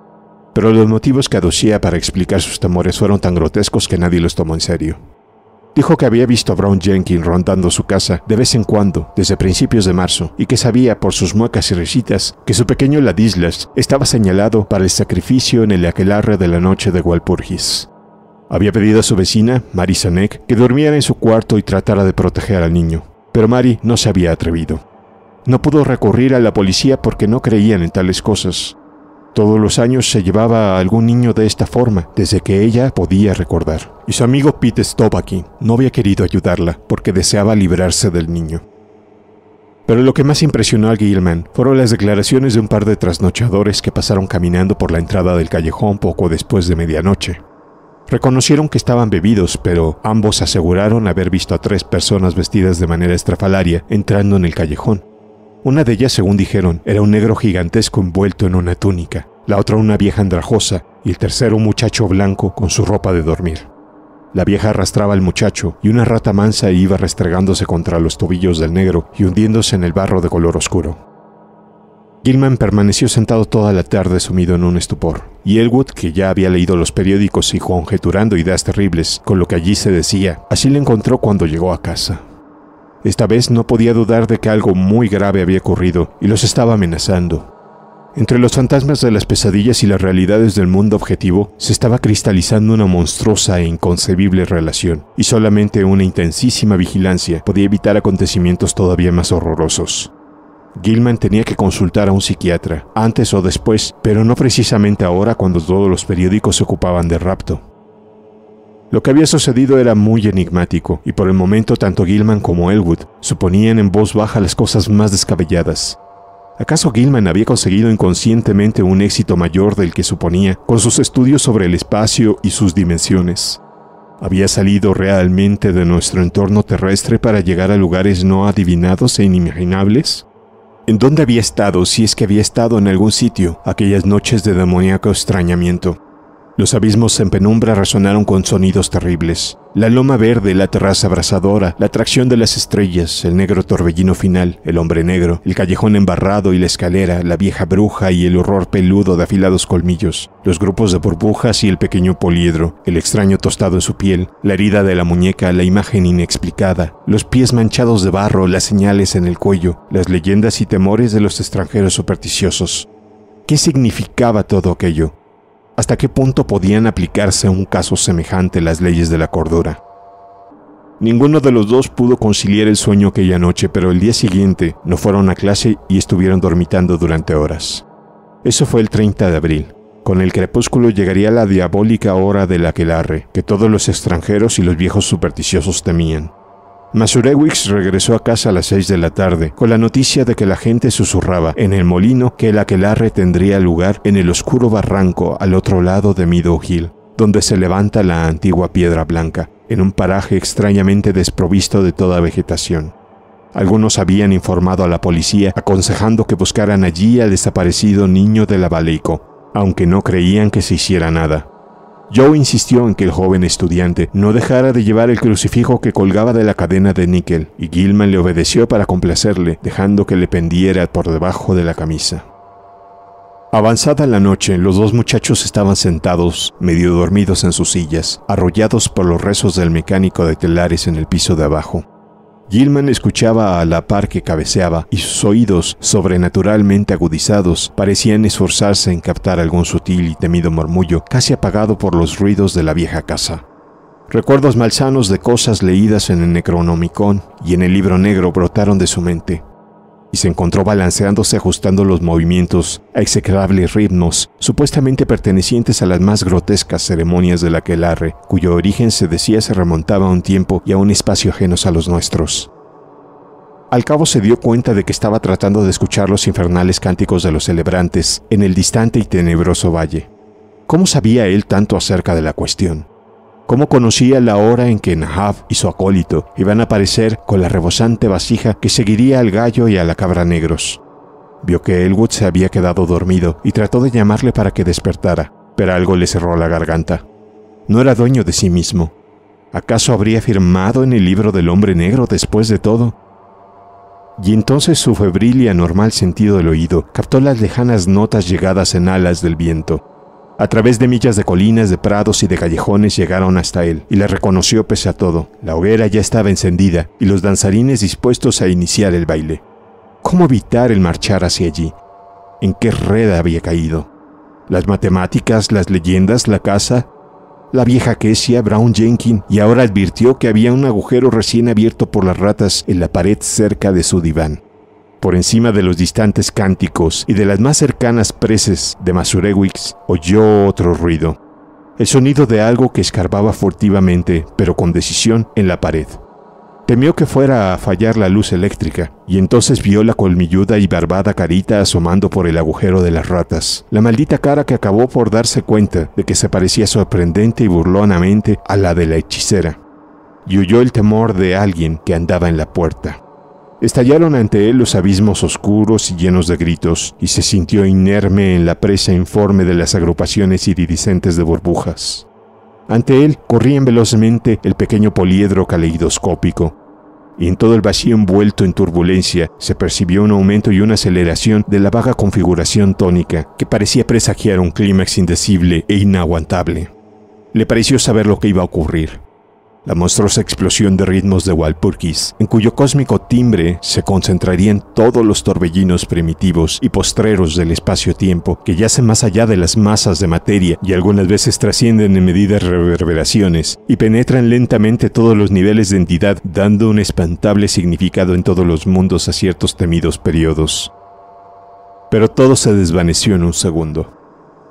pero los motivos que aducía para explicar sus temores fueron tan grotescos que nadie los tomó en serio. Dijo que había visto a Brown Jenkins rondando su casa de vez en cuando desde principios de marzo y que sabía por sus muecas y risitas que su pequeño Ladislas estaba señalado para el sacrificio en el aquelarre de la noche de Walpurgis. Había pedido a su vecina, Mary Sanek, que durmiera en su cuarto y tratara de proteger al niño, pero Mary no se había atrevido. No pudo recurrir a la policía porque no creían en tales cosas, todos los años se llevaba a algún niño de esta forma, desde que ella podía recordar. Y su amigo Pete aquí no había querido ayudarla porque deseaba librarse del niño. Pero lo que más impresionó a Gilman fueron las declaraciones de un par de trasnochadores que pasaron caminando por la entrada del callejón poco después de medianoche. Reconocieron que estaban bebidos, pero ambos aseguraron haber visto a tres personas vestidas de manera estrafalaria entrando en el callejón. Una de ellas, según dijeron, era un negro gigantesco envuelto en una túnica, la otra una vieja andrajosa y el tercero un muchacho blanco con su ropa de dormir. La vieja arrastraba al muchacho y una rata mansa iba restregándose contra los tobillos del negro y hundiéndose en el barro de color oscuro. Gilman permaneció sentado toda la tarde sumido en un estupor, y Elwood, que ya había leído los periódicos y conjeturando ideas terribles con lo que allí se decía, así le encontró cuando llegó a casa. Esta vez no podía dudar de que algo muy grave había ocurrido y los estaba amenazando. Entre los fantasmas de las pesadillas y las realidades del mundo objetivo se estaba cristalizando una monstruosa e inconcebible relación, y solamente una intensísima vigilancia podía evitar acontecimientos todavía más horrorosos. Gilman tenía que consultar a un psiquiatra, antes o después, pero no precisamente ahora cuando todos los periódicos se ocupaban de rapto. Lo que había sucedido era muy enigmático, y por el momento tanto Gilman como Elwood suponían en voz baja las cosas más descabelladas. ¿Acaso Gilman había conseguido inconscientemente un éxito mayor del que suponía con sus estudios sobre el espacio y sus dimensiones? ¿Había salido realmente de nuestro entorno terrestre para llegar a lugares no adivinados e inimaginables? ¿En dónde había estado, si es que había estado en algún sitio, aquellas noches de demoníaco extrañamiento? Los abismos en penumbra resonaron con sonidos terribles. La loma verde, la terraza abrasadora, la atracción de las estrellas, el negro torbellino final, el hombre negro, el callejón embarrado y la escalera, la vieja bruja y el horror peludo de afilados colmillos, los grupos de burbujas y el pequeño poliedro, el extraño tostado en su piel, la herida de la muñeca, la imagen inexplicada, los pies manchados de barro, las señales en el cuello, las leyendas y temores de los extranjeros supersticiosos. ¿Qué significaba todo aquello? hasta qué punto podían aplicarse a un caso semejante las leyes de la cordura. Ninguno de los dos pudo conciliar el sueño aquella noche, pero el día siguiente no fueron a clase y estuvieron dormitando durante horas. Eso fue el 30 de abril. Con el crepúsculo llegaría la diabólica hora del aquelarre, que todos los extranjeros y los viejos supersticiosos temían. Masurewicz regresó a casa a las 6 de la tarde con la noticia de que la gente susurraba en el molino que el aquelarre tendría lugar en el oscuro barranco al otro lado de Meadow Hill, donde se levanta la antigua piedra blanca, en un paraje extrañamente desprovisto de toda vegetación. Algunos habían informado a la policía aconsejando que buscaran allí al desaparecido niño de la Baleico, aunque no creían que se hiciera nada. Joe insistió en que el joven estudiante no dejara de llevar el crucifijo que colgaba de la cadena de níquel, y Gilman le obedeció para complacerle, dejando que le pendiera por debajo de la camisa. Avanzada la noche, los dos muchachos estaban sentados, medio dormidos en sus sillas, arrollados por los rezos del mecánico de telares en el piso de abajo. Gilman escuchaba a la par que cabeceaba y sus oídos, sobrenaturalmente agudizados, parecían esforzarse en captar algún sutil y temido murmullo, casi apagado por los ruidos de la vieja casa. Recuerdos malsanos de cosas leídas en el Necronomicon y en el libro negro brotaron de su mente y se encontró balanceándose ajustando los movimientos a execrables ritmos supuestamente pertenecientes a las más grotescas ceremonias de la aquelarre, cuyo origen se decía se remontaba a un tiempo y a un espacio ajenos a los nuestros. Al cabo se dio cuenta de que estaba tratando de escuchar los infernales cánticos de los celebrantes en el distante y tenebroso valle. ¿Cómo sabía él tanto acerca de la cuestión? cómo conocía la hora en que Nahab y su acólito iban a aparecer con la rebosante vasija que seguiría al gallo y a la cabra negros. Vio que Elwood se había quedado dormido y trató de llamarle para que despertara, pero algo le cerró la garganta. No era dueño de sí mismo. ¿Acaso habría firmado en el libro del hombre negro después de todo? Y entonces su febril y anormal sentido del oído captó las lejanas notas llegadas en alas del viento. A través de millas de colinas, de prados y de callejones llegaron hasta él, y la reconoció pese a todo. La hoguera ya estaba encendida, y los danzarines dispuestos a iniciar el baile. ¿Cómo evitar el marchar hacia allí? ¿En qué red había caído? Las matemáticas, las leyendas, la casa, la vieja Kesia, Brown Jenkins y ahora advirtió que había un agujero recién abierto por las ratas en la pared cerca de su diván por encima de los distantes cánticos y de las más cercanas preces de Masurewix, oyó otro ruido. El sonido de algo que escarbaba furtivamente, pero con decisión, en la pared. Temió que fuera a fallar la luz eléctrica, y entonces vio la colmilluda y barbada carita asomando por el agujero de las ratas, la maldita cara que acabó por darse cuenta de que se parecía sorprendente y burlonamente a la de la hechicera, y oyó el temor de alguien que andaba en la puerta. Estallaron ante él los abismos oscuros y llenos de gritos, y se sintió inerme en la presa informe de las agrupaciones iridiscentes de burbujas. Ante él corrían velozmente el pequeño poliedro caleidoscópico, y en todo el vacío envuelto en turbulencia se percibió un aumento y una aceleración de la vaga configuración tónica que parecía presagiar un clímax indecible e inaguantable. Le pareció saber lo que iba a ocurrir la monstruosa explosión de ritmos de Walpurgis, en cuyo cósmico timbre se concentrarían todos los torbellinos primitivos y postreros del espacio-tiempo que yacen más allá de las masas de materia y algunas veces trascienden en medidas reverberaciones y penetran lentamente todos los niveles de entidad, dando un espantable significado en todos los mundos a ciertos temidos periodos. Pero todo se desvaneció en un segundo.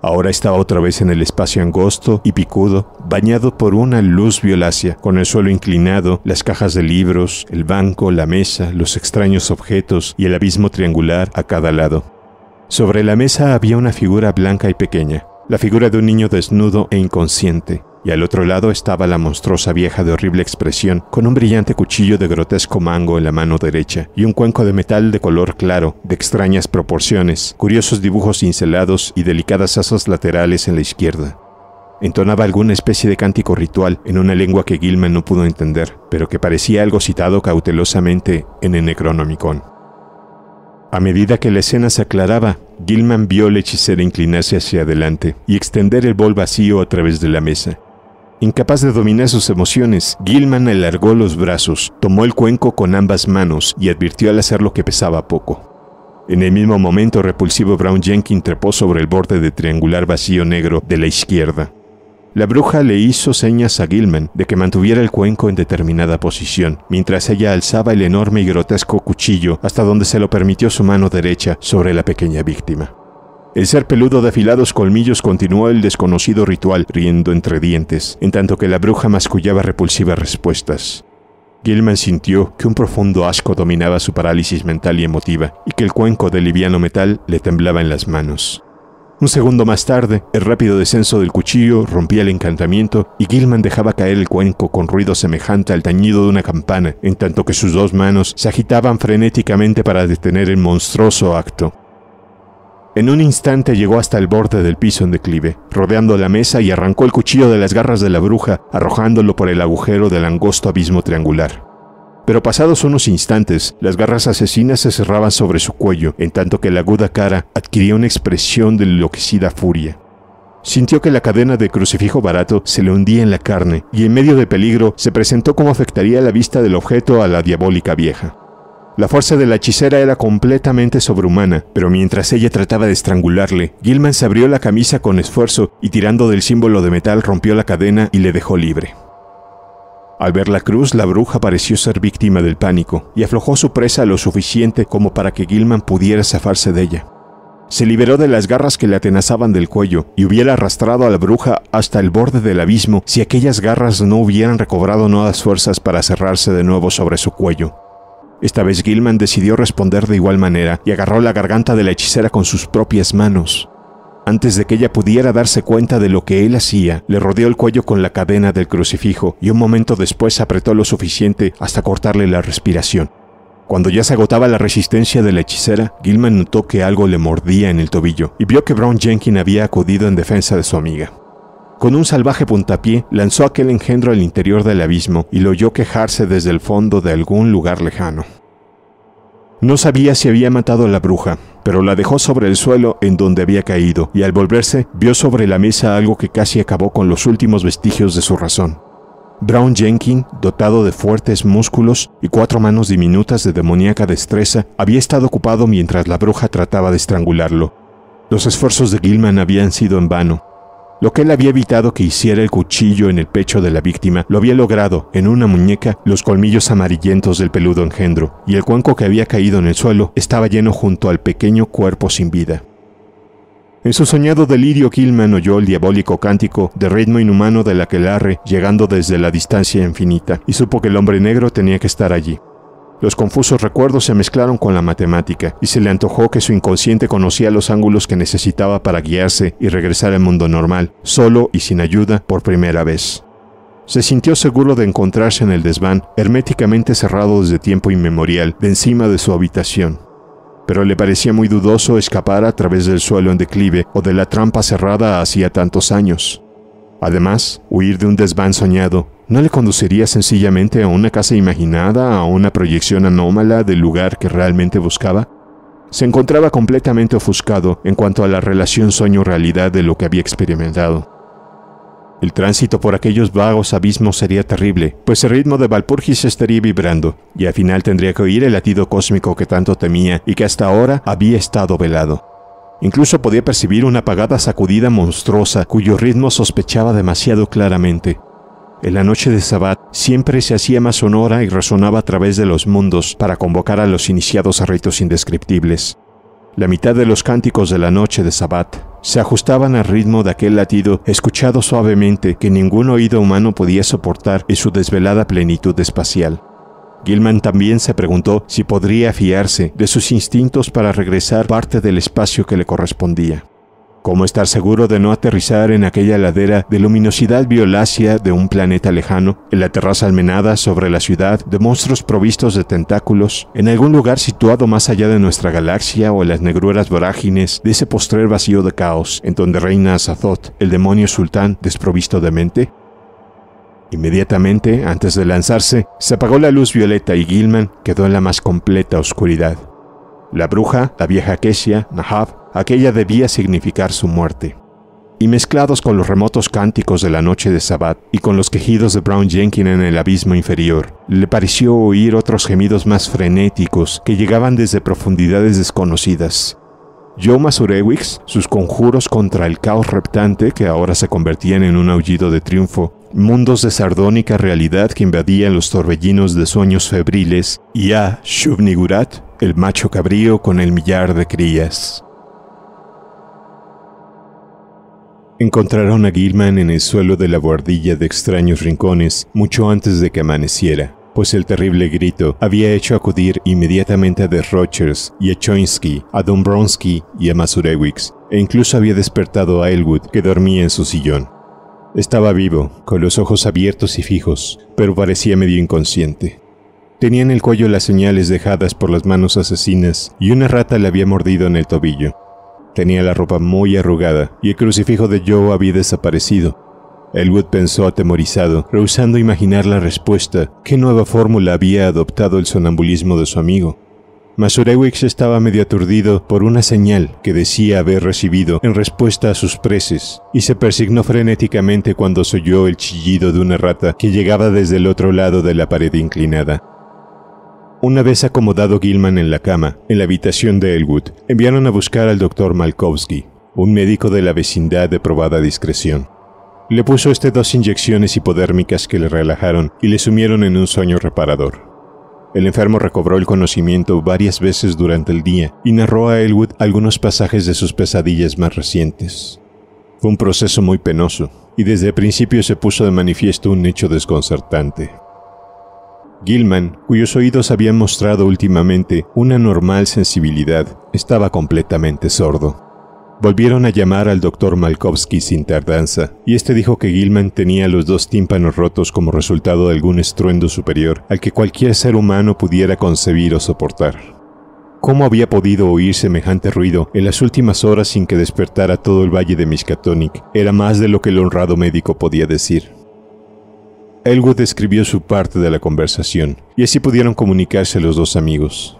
Ahora estaba otra vez en el espacio angosto y picudo, bañado por una luz violácea, con el suelo inclinado, las cajas de libros, el banco, la mesa, los extraños objetos y el abismo triangular a cada lado. Sobre la mesa había una figura blanca y pequeña, la figura de un niño desnudo e inconsciente, y al otro lado estaba la monstruosa vieja de horrible expresión, con un brillante cuchillo de grotesco mango en la mano derecha y un cuenco de metal de color claro, de extrañas proporciones, curiosos dibujos cincelados y delicadas asas laterales en la izquierda. Entonaba alguna especie de cántico ritual en una lengua que Gilman no pudo entender, pero que parecía algo citado cautelosamente en el Necronomicon. A medida que la escena se aclaraba, Gilman vio al hechicero inclinarse hacia adelante y extender el bol vacío a través de la mesa, Incapaz de dominar sus emociones, Gilman alargó los brazos, tomó el cuenco con ambas manos y advirtió al hacerlo que pesaba poco. En el mismo momento, repulsivo Brown Jenkins trepó sobre el borde de triangular vacío negro de la izquierda. La bruja le hizo señas a Gilman de que mantuviera el cuenco en determinada posición, mientras ella alzaba el enorme y grotesco cuchillo hasta donde se lo permitió su mano derecha sobre la pequeña víctima. El ser peludo de afilados colmillos continuó el desconocido ritual, riendo entre dientes, en tanto que la bruja mascullaba repulsivas respuestas. Gilman sintió que un profundo asco dominaba su parálisis mental y emotiva, y que el cuenco de liviano metal le temblaba en las manos. Un segundo más tarde, el rápido descenso del cuchillo rompía el encantamiento y Gilman dejaba caer el cuenco con ruido semejante al tañido de una campana, en tanto que sus dos manos se agitaban frenéticamente para detener el monstruoso acto. En un instante llegó hasta el borde del piso en declive, rodeando la mesa y arrancó el cuchillo de las garras de la bruja, arrojándolo por el agujero del angosto abismo triangular. Pero pasados unos instantes, las garras asesinas se cerraban sobre su cuello, en tanto que la aguda cara adquiría una expresión de enloquecida furia. Sintió que la cadena de crucifijo barato se le hundía en la carne y en medio de peligro se presentó cómo afectaría la vista del objeto a la diabólica vieja. La fuerza de la hechicera era completamente sobrehumana, pero mientras ella trataba de estrangularle, Gilman se abrió la camisa con esfuerzo y tirando del símbolo de metal rompió la cadena y le dejó libre. Al ver la cruz, la bruja pareció ser víctima del pánico y aflojó su presa lo suficiente como para que Gilman pudiera zafarse de ella. Se liberó de las garras que le atenazaban del cuello y hubiera arrastrado a la bruja hasta el borde del abismo si aquellas garras no hubieran recobrado nuevas fuerzas para cerrarse de nuevo sobre su cuello. Esta vez Gilman decidió responder de igual manera y agarró la garganta de la hechicera con sus propias manos. Antes de que ella pudiera darse cuenta de lo que él hacía, le rodeó el cuello con la cadena del crucifijo y un momento después apretó lo suficiente hasta cortarle la respiración. Cuando ya se agotaba la resistencia de la hechicera, Gilman notó que algo le mordía en el tobillo y vio que Brown Jenkins había acudido en defensa de su amiga. Con un salvaje puntapié lanzó aquel engendro al interior del abismo y lo oyó quejarse desde el fondo de algún lugar lejano. No sabía si había matado a la bruja, pero la dejó sobre el suelo en donde había caído, y al volverse vio sobre la mesa algo que casi acabó con los últimos vestigios de su razón. Brown Jenkins, dotado de fuertes músculos y cuatro manos diminutas de demoníaca destreza, había estado ocupado mientras la bruja trataba de estrangularlo. Los esfuerzos de Gilman habían sido en vano, lo que él había evitado que hiciera el cuchillo en el pecho de la víctima, lo había logrado en una muñeca los colmillos amarillentos del peludo engendro, y el cuenco que había caído en el suelo estaba lleno junto al pequeño cuerpo sin vida. En su soñado delirio, Gilman oyó el diabólico cántico de ritmo inhumano de la aquelarre llegando desde la distancia infinita, y supo que el hombre negro tenía que estar allí. Los confusos recuerdos se mezclaron con la matemática y se le antojó que su inconsciente conocía los ángulos que necesitaba para guiarse y regresar al mundo normal, solo y sin ayuda, por primera vez. Se sintió seguro de encontrarse en el desván, herméticamente cerrado desde tiempo inmemorial, de encima de su habitación. Pero le parecía muy dudoso escapar a través del suelo en declive o de la trampa cerrada hacía tantos años. Además, huir de un desván soñado no le conduciría sencillamente a una casa imaginada, a una proyección anómala del lugar que realmente buscaba. Se encontraba completamente ofuscado en cuanto a la relación sueño-realidad de lo que había experimentado. El tránsito por aquellos vagos abismos sería terrible, pues el ritmo de Valpurgis estaría vibrando, y al final tendría que oír el latido cósmico que tanto temía y que hasta ahora había estado velado. Incluso podía percibir una apagada sacudida monstruosa cuyo ritmo sospechaba demasiado claramente. En la noche de Sabbat siempre se hacía más sonora y resonaba a través de los mundos para convocar a los iniciados a ritos indescriptibles. La mitad de los cánticos de la noche de Sabbat se ajustaban al ritmo de aquel latido escuchado suavemente que ningún oído humano podía soportar en su desvelada plenitud espacial. Gilman también se preguntó si podría fiarse de sus instintos para regresar parte del espacio que le correspondía. ¿Cómo estar seguro de no aterrizar en aquella ladera de luminosidad violácea de un planeta lejano, en la terraza almenada sobre la ciudad de monstruos provistos de tentáculos, en algún lugar situado más allá de nuestra galaxia o en las negrueras vorágines de ese postrer vacío de caos en donde reina Azathoth, el demonio sultán desprovisto de mente? Inmediatamente, antes de lanzarse, se apagó la luz violeta y Gilman quedó en la más completa oscuridad. La bruja, la vieja Kesia, Nahab, aquella debía significar su muerte. Y mezclados con los remotos cánticos de la noche de Sabbat y con los quejidos de Brown Jenkins en el abismo inferior, le pareció oír otros gemidos más frenéticos que llegaban desde profundidades desconocidas, Joe Mazurewicz, sus conjuros contra el caos reptante que ahora se convertían en un aullido de triunfo, mundos de sardónica realidad que invadían los torbellinos de sueños febriles, y a Shuvnigurat, el macho cabrío con el millar de crías. Encontraron a Gilman en el suelo de la buhardilla de extraños rincones mucho antes de que amaneciera, pues el terrible grito había hecho acudir inmediatamente a The Rogers y a Choinsky, a Dombronsky y a Mazurewicz, e incluso había despertado a Elwood, que dormía en su sillón. Estaba vivo, con los ojos abiertos y fijos, pero parecía medio inconsciente. Tenía en el cuello las señales dejadas por las manos asesinas y una rata le había mordido en el tobillo. Tenía la ropa muy arrugada y el crucifijo de Joe había desaparecido. Elwood pensó atemorizado, rehusando imaginar la respuesta, qué nueva fórmula había adoptado el sonambulismo de su amigo. Masurewix estaba medio aturdido por una señal que decía haber recibido en respuesta a sus preces, y se persignó frenéticamente cuando se oyó el chillido de una rata que llegaba desde el otro lado de la pared inclinada. Una vez acomodado Gilman en la cama, en la habitación de Elwood, enviaron a buscar al doctor Malkowski, un médico de la vecindad de probada discreción. Le puso este dos inyecciones hipodérmicas que le relajaron y le sumieron en un sueño reparador. El enfermo recobró el conocimiento varias veces durante el día y narró a Elwood algunos pasajes de sus pesadillas más recientes. Fue un proceso muy penoso, y desde el principio se puso de manifiesto un hecho desconcertante. Gilman, cuyos oídos habían mostrado últimamente una normal sensibilidad, estaba completamente sordo. Volvieron a llamar al doctor Malkovsky sin tardanza, y este dijo que Gilman tenía los dos tímpanos rotos como resultado de algún estruendo superior al que cualquier ser humano pudiera concebir o soportar. ¿Cómo había podido oír semejante ruido en las últimas horas sin que despertara todo el valle de Miskatonic? Era más de lo que el honrado médico podía decir. Elwood describió su parte de la conversación, y así pudieron comunicarse los dos amigos.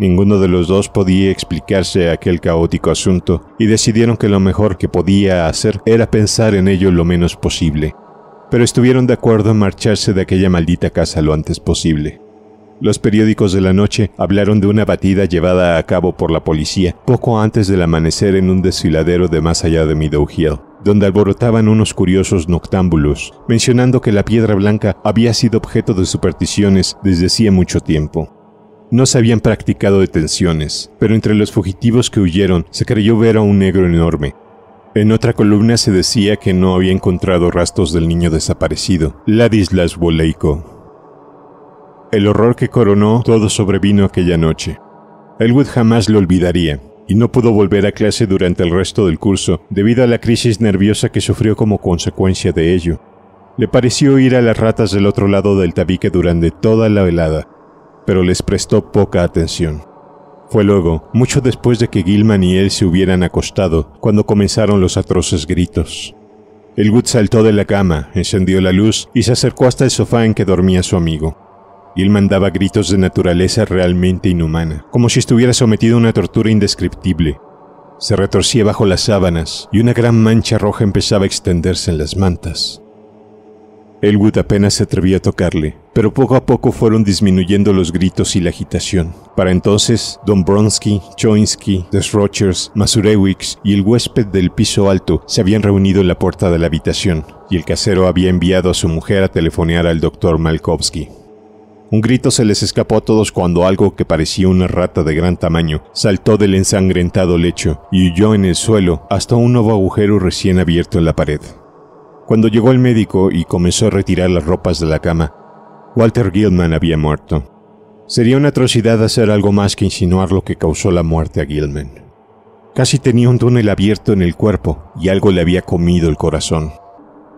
Ninguno de los dos podía explicarse aquel caótico asunto y decidieron que lo mejor que podía hacer era pensar en ello lo menos posible. Pero estuvieron de acuerdo en marcharse de aquella maldita casa lo antes posible. Los periódicos de la noche hablaron de una batida llevada a cabo por la policía poco antes del amanecer en un desfiladero de más allá de Meadow donde alborotaban unos curiosos noctámbulos, mencionando que la piedra blanca había sido objeto de supersticiones desde hacía mucho tiempo. No se habían practicado detenciones, pero entre los fugitivos que huyeron se creyó ver a un negro enorme. En otra columna se decía que no había encontrado rastros del niño desaparecido, Ladislas Boleiko. El horror que coronó todo sobrevino aquella noche. Elwood jamás lo olvidaría, y no pudo volver a clase durante el resto del curso debido a la crisis nerviosa que sufrió como consecuencia de ello. Le pareció oír a las ratas del otro lado del tabique durante toda la velada, pero les prestó poca atención. Fue luego, mucho después de que Gilman y él se hubieran acostado, cuando comenzaron los atroces gritos. Elwood saltó de la cama, encendió la luz y se acercó hasta el sofá en que dormía su amigo. Gilman daba gritos de naturaleza realmente inhumana, como si estuviera sometido a una tortura indescriptible. Se retorcía bajo las sábanas y una gran mancha roja empezaba a extenderse en las mantas. Elwood apenas se atrevía a tocarle, pero poco a poco fueron disminuyendo los gritos y la agitación. Para entonces, Don Bronsky, Choinsky, Desrochers, Masurewicz y el huésped del piso alto se habían reunido en la puerta de la habitación, y el casero había enviado a su mujer a telefonear al doctor Malkovsky. Un grito se les escapó a todos cuando algo que parecía una rata de gran tamaño saltó del ensangrentado lecho y huyó en el suelo hasta un nuevo agujero recién abierto en la pared. Cuando llegó el médico y comenzó a retirar las ropas de la cama, Walter Gilman había muerto. Sería una atrocidad hacer algo más que insinuar lo que causó la muerte a Gilman. Casi tenía un túnel abierto en el cuerpo y algo le había comido el corazón.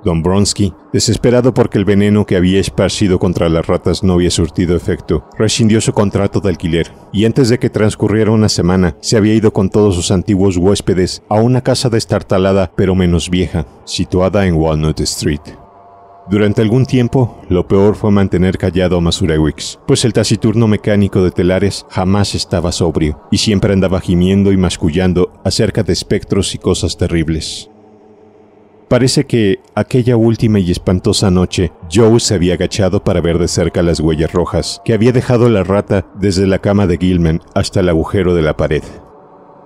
Don Bronsky, desesperado porque el veneno que había esparcido contra las ratas no había surtido efecto, rescindió su contrato de alquiler y antes de que transcurriera una semana se había ido con todos sus antiguos huéspedes a una casa destartalada pero menos vieja, situada en Walnut Street. Durante algún tiempo, lo peor fue mantener callado a Masurewix, pues el taciturno mecánico de telares jamás estaba sobrio y siempre andaba gimiendo y mascullando acerca de espectros y cosas terribles. Parece que aquella última y espantosa noche, Joe se había agachado para ver de cerca las huellas rojas que había dejado la rata desde la cama de Gilman hasta el agujero de la pared.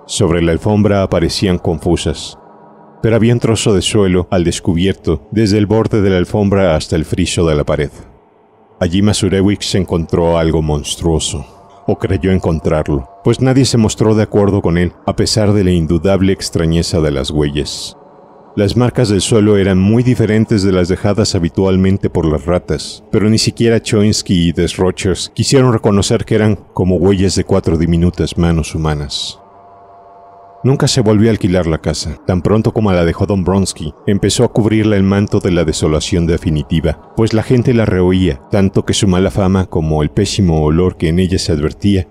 Sobre la alfombra aparecían confusas, pero había un trozo de suelo al descubierto, desde el borde de la alfombra hasta el friso de la pared. Allí Masurewicz encontró algo monstruoso, o creyó encontrarlo, pues nadie se mostró de acuerdo con él, a pesar de la indudable extrañeza de las huellas. Las marcas del suelo eran muy diferentes de las dejadas habitualmente por las ratas, pero ni siquiera Choinsky y Desrochers quisieron reconocer que eran como huellas de cuatro diminutas manos humanas. Nunca se volvió a alquilar la casa. Tan pronto como la dejó Don Bronsky, empezó a cubrirla el manto de la desolación definitiva, pues la gente la reoía, tanto que su mala fama como el pésimo olor que en ella se advertía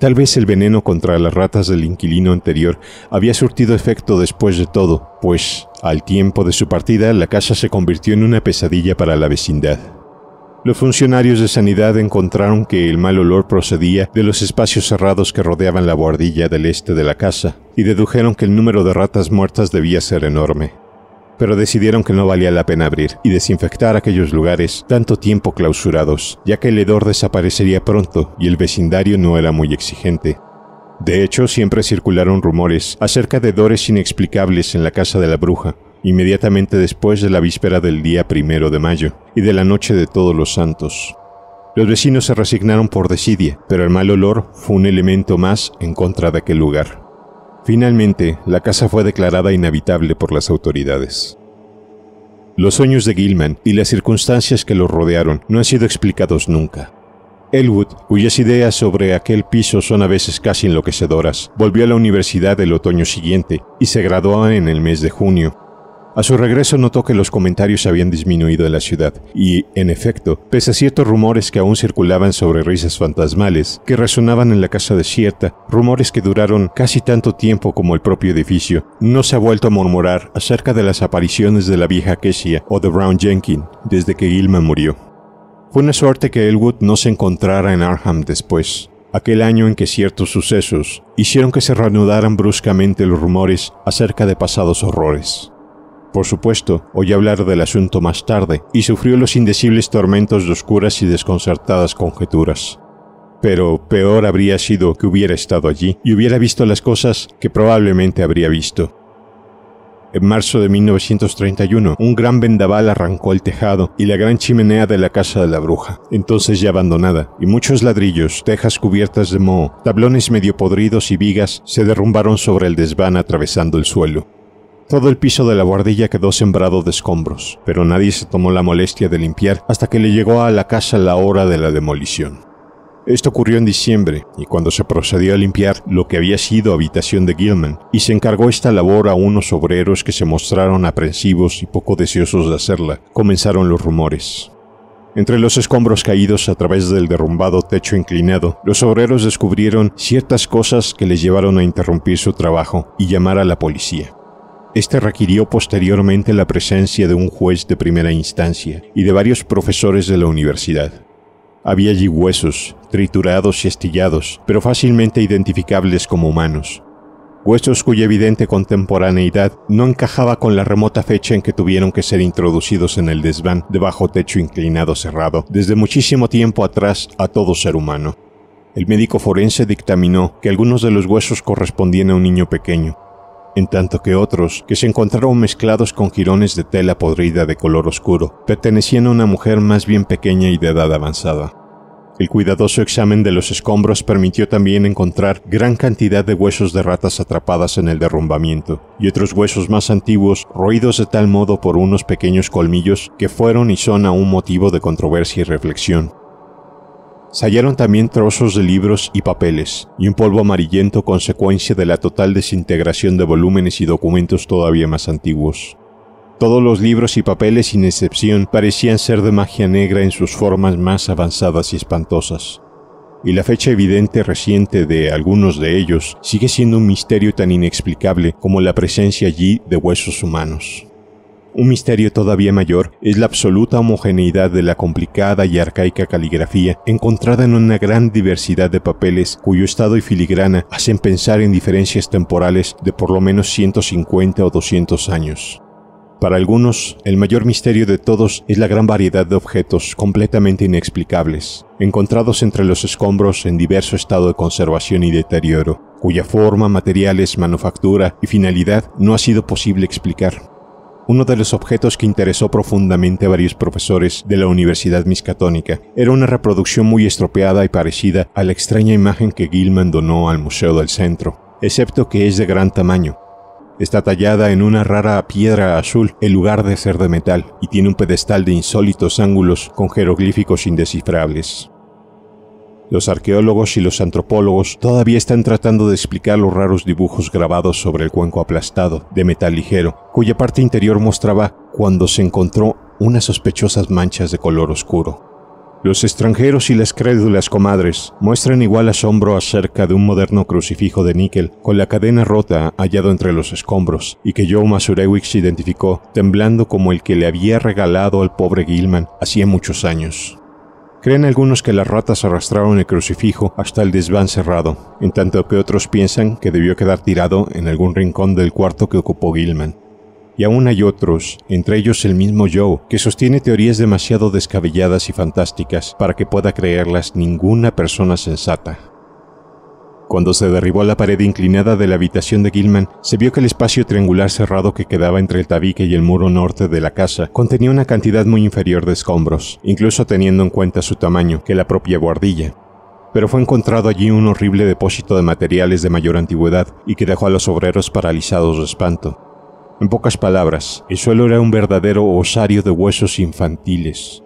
Tal vez el veneno contra las ratas del inquilino anterior había surtido efecto después de todo, pues, al tiempo de su partida, la casa se convirtió en una pesadilla para la vecindad. Los funcionarios de sanidad encontraron que el mal olor procedía de los espacios cerrados que rodeaban la bordilla del este de la casa y dedujeron que el número de ratas muertas debía ser enorme. Pero decidieron que no valía la pena abrir y desinfectar aquellos lugares tanto tiempo clausurados, ya que el hedor desaparecería pronto y el vecindario no era muy exigente. De hecho, siempre circularon rumores acerca de hedores inexplicables en la casa de la bruja, inmediatamente después de la víspera del día primero de mayo y de la noche de todos los santos. Los vecinos se resignaron por desidia, pero el mal olor fue un elemento más en contra de aquel lugar. Finalmente, la casa fue declarada inhabitable por las autoridades. Los sueños de Gilman y las circunstancias que lo rodearon no han sido explicados nunca. Elwood, cuyas ideas sobre aquel piso son a veces casi enloquecedoras, volvió a la universidad el otoño siguiente y se graduó en el mes de junio, a su regreso notó que los comentarios habían disminuido en la ciudad, y, en efecto, pese a ciertos rumores que aún circulaban sobre risas fantasmales que resonaban en la casa desierta, rumores que duraron casi tanto tiempo como el propio edificio, no se ha vuelto a murmurar acerca de las apariciones de la vieja Kesia o de Brown Jenkins desde que Gilman murió. Fue una suerte que Elwood no se encontrara en Arham después, aquel año en que ciertos sucesos hicieron que se reanudaran bruscamente los rumores acerca de pasados horrores. Por supuesto, oí hablar del asunto más tarde y sufrió los indecibles tormentos de oscuras y desconcertadas conjeturas. Pero peor habría sido que hubiera estado allí y hubiera visto las cosas que probablemente habría visto. En marzo de 1931, un gran vendaval arrancó el tejado y la gran chimenea de la casa de la bruja, entonces ya abandonada, y muchos ladrillos, tejas cubiertas de moho, tablones medio podridos y vigas se derrumbaron sobre el desván atravesando el suelo. Todo el piso de la guardilla quedó sembrado de escombros, pero nadie se tomó la molestia de limpiar hasta que le llegó a la casa la hora de la demolición. Esto ocurrió en diciembre, y cuando se procedió a limpiar lo que había sido habitación de Gilman, y se encargó esta labor a unos obreros que se mostraron aprensivos y poco deseosos de hacerla, comenzaron los rumores. Entre los escombros caídos a través del derrumbado techo inclinado, los obreros descubrieron ciertas cosas que les llevaron a interrumpir su trabajo y llamar a la policía. Este requirió posteriormente la presencia de un juez de primera instancia y de varios profesores de la universidad. Había allí huesos, triturados y estillados, pero fácilmente identificables como humanos. Huesos cuya evidente contemporaneidad no encajaba con la remota fecha en que tuvieron que ser introducidos en el desván de bajo techo inclinado cerrado, desde muchísimo tiempo atrás a todo ser humano. El médico forense dictaminó que algunos de los huesos correspondían a un niño pequeño, en tanto que otros, que se encontraron mezclados con jirones de tela podrida de color oscuro, pertenecían a una mujer más bien pequeña y de edad avanzada. El cuidadoso examen de los escombros permitió también encontrar gran cantidad de huesos de ratas atrapadas en el derrumbamiento, y otros huesos más antiguos roídos de tal modo por unos pequeños colmillos que fueron y son aún motivo de controversia y reflexión. Se también trozos de libros y papeles, y un polvo amarillento consecuencia de la total desintegración de volúmenes y documentos todavía más antiguos. Todos los libros y papeles sin excepción parecían ser de magia negra en sus formas más avanzadas y espantosas, y la fecha evidente reciente de algunos de ellos sigue siendo un misterio tan inexplicable como la presencia allí de huesos humanos. Un misterio todavía mayor es la absoluta homogeneidad de la complicada y arcaica caligrafía encontrada en una gran diversidad de papeles cuyo estado y filigrana hacen pensar en diferencias temporales de por lo menos 150 o 200 años. Para algunos, el mayor misterio de todos es la gran variedad de objetos completamente inexplicables, encontrados entre los escombros en diverso estado de conservación y deterioro, cuya forma, materiales, manufactura y finalidad no ha sido posible explicar uno de los objetos que interesó profundamente a varios profesores de la Universidad Miscatónica. Era una reproducción muy estropeada y parecida a la extraña imagen que Gilman donó al Museo del Centro, excepto que es de gran tamaño. Está tallada en una rara piedra azul en lugar de ser de metal y tiene un pedestal de insólitos ángulos con jeroglíficos indescifrables. Los arqueólogos y los antropólogos todavía están tratando de explicar los raros dibujos grabados sobre el cuenco aplastado de metal ligero, cuya parte interior mostraba cuando se encontró unas sospechosas manchas de color oscuro. Los extranjeros y las crédulas comadres muestran igual asombro acerca de un moderno crucifijo de níquel con la cadena rota hallado entre los escombros y que Joe se identificó temblando como el que le había regalado al pobre Gilman hacía muchos años. Creen algunos que las ratas arrastraron el crucifijo hasta el desván cerrado, en tanto que otros piensan que debió quedar tirado en algún rincón del cuarto que ocupó Gilman. Y aún hay otros, entre ellos el mismo Joe, que sostiene teorías demasiado descabelladas y fantásticas para que pueda creerlas ninguna persona sensata. Cuando se derribó la pared inclinada de la habitación de Gilman, se vio que el espacio triangular cerrado que quedaba entre el tabique y el muro norte de la casa contenía una cantidad muy inferior de escombros, incluso teniendo en cuenta su tamaño que la propia guardilla. Pero fue encontrado allí un horrible depósito de materiales de mayor antigüedad y que dejó a los obreros paralizados de espanto. En pocas palabras, el suelo era un verdadero osario de huesos infantiles,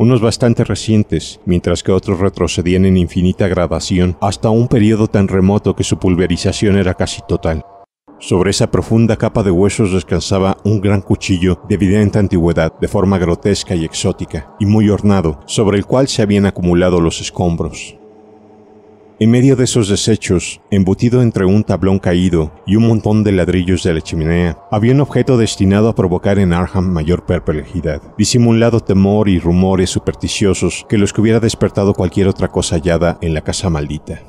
unos bastante recientes, mientras que otros retrocedían en infinita gradación hasta un periodo tan remoto que su pulverización era casi total. Sobre esa profunda capa de huesos descansaba un gran cuchillo de evidente antigüedad, de forma grotesca y exótica, y muy ornado, sobre el cual se habían acumulado los escombros. En medio de esos desechos, embutido entre un tablón caído y un montón de ladrillos de la chimenea, había un objeto destinado a provocar en Arham mayor perplejidad, disimulado temor y rumores supersticiosos que los que hubiera despertado cualquier otra cosa hallada en la casa maldita.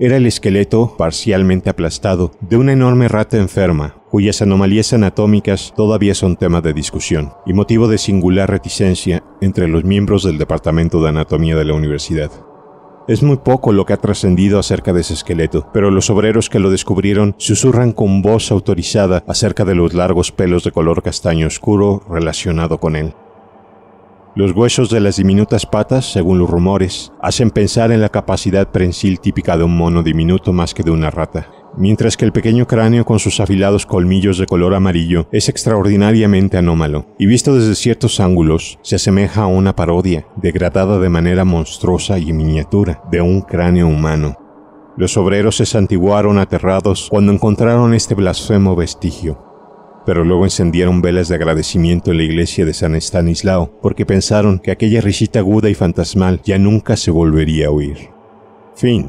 Era el esqueleto, parcialmente aplastado, de una enorme rata enferma, cuyas anomalías anatómicas todavía son tema de discusión y motivo de singular reticencia entre los miembros del Departamento de Anatomía de la Universidad. Es muy poco lo que ha trascendido acerca de ese esqueleto, pero los obreros que lo descubrieron susurran con voz autorizada acerca de los largos pelos de color castaño oscuro relacionado con él. Los huesos de las diminutas patas, según los rumores, hacen pensar en la capacidad prensil típica de un mono diminuto más que de una rata, mientras que el pequeño cráneo con sus afilados colmillos de color amarillo es extraordinariamente anómalo, y visto desde ciertos ángulos, se asemeja a una parodia, degradada de manera monstruosa y miniatura, de un cráneo humano. Los obreros se santiguaron aterrados cuando encontraron este blasfemo vestigio, pero luego encendieron velas de agradecimiento en la iglesia de San Estanislao, porque pensaron que aquella risita aguda y fantasmal ya nunca se volvería a oír. Fin.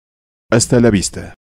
Hasta la vista.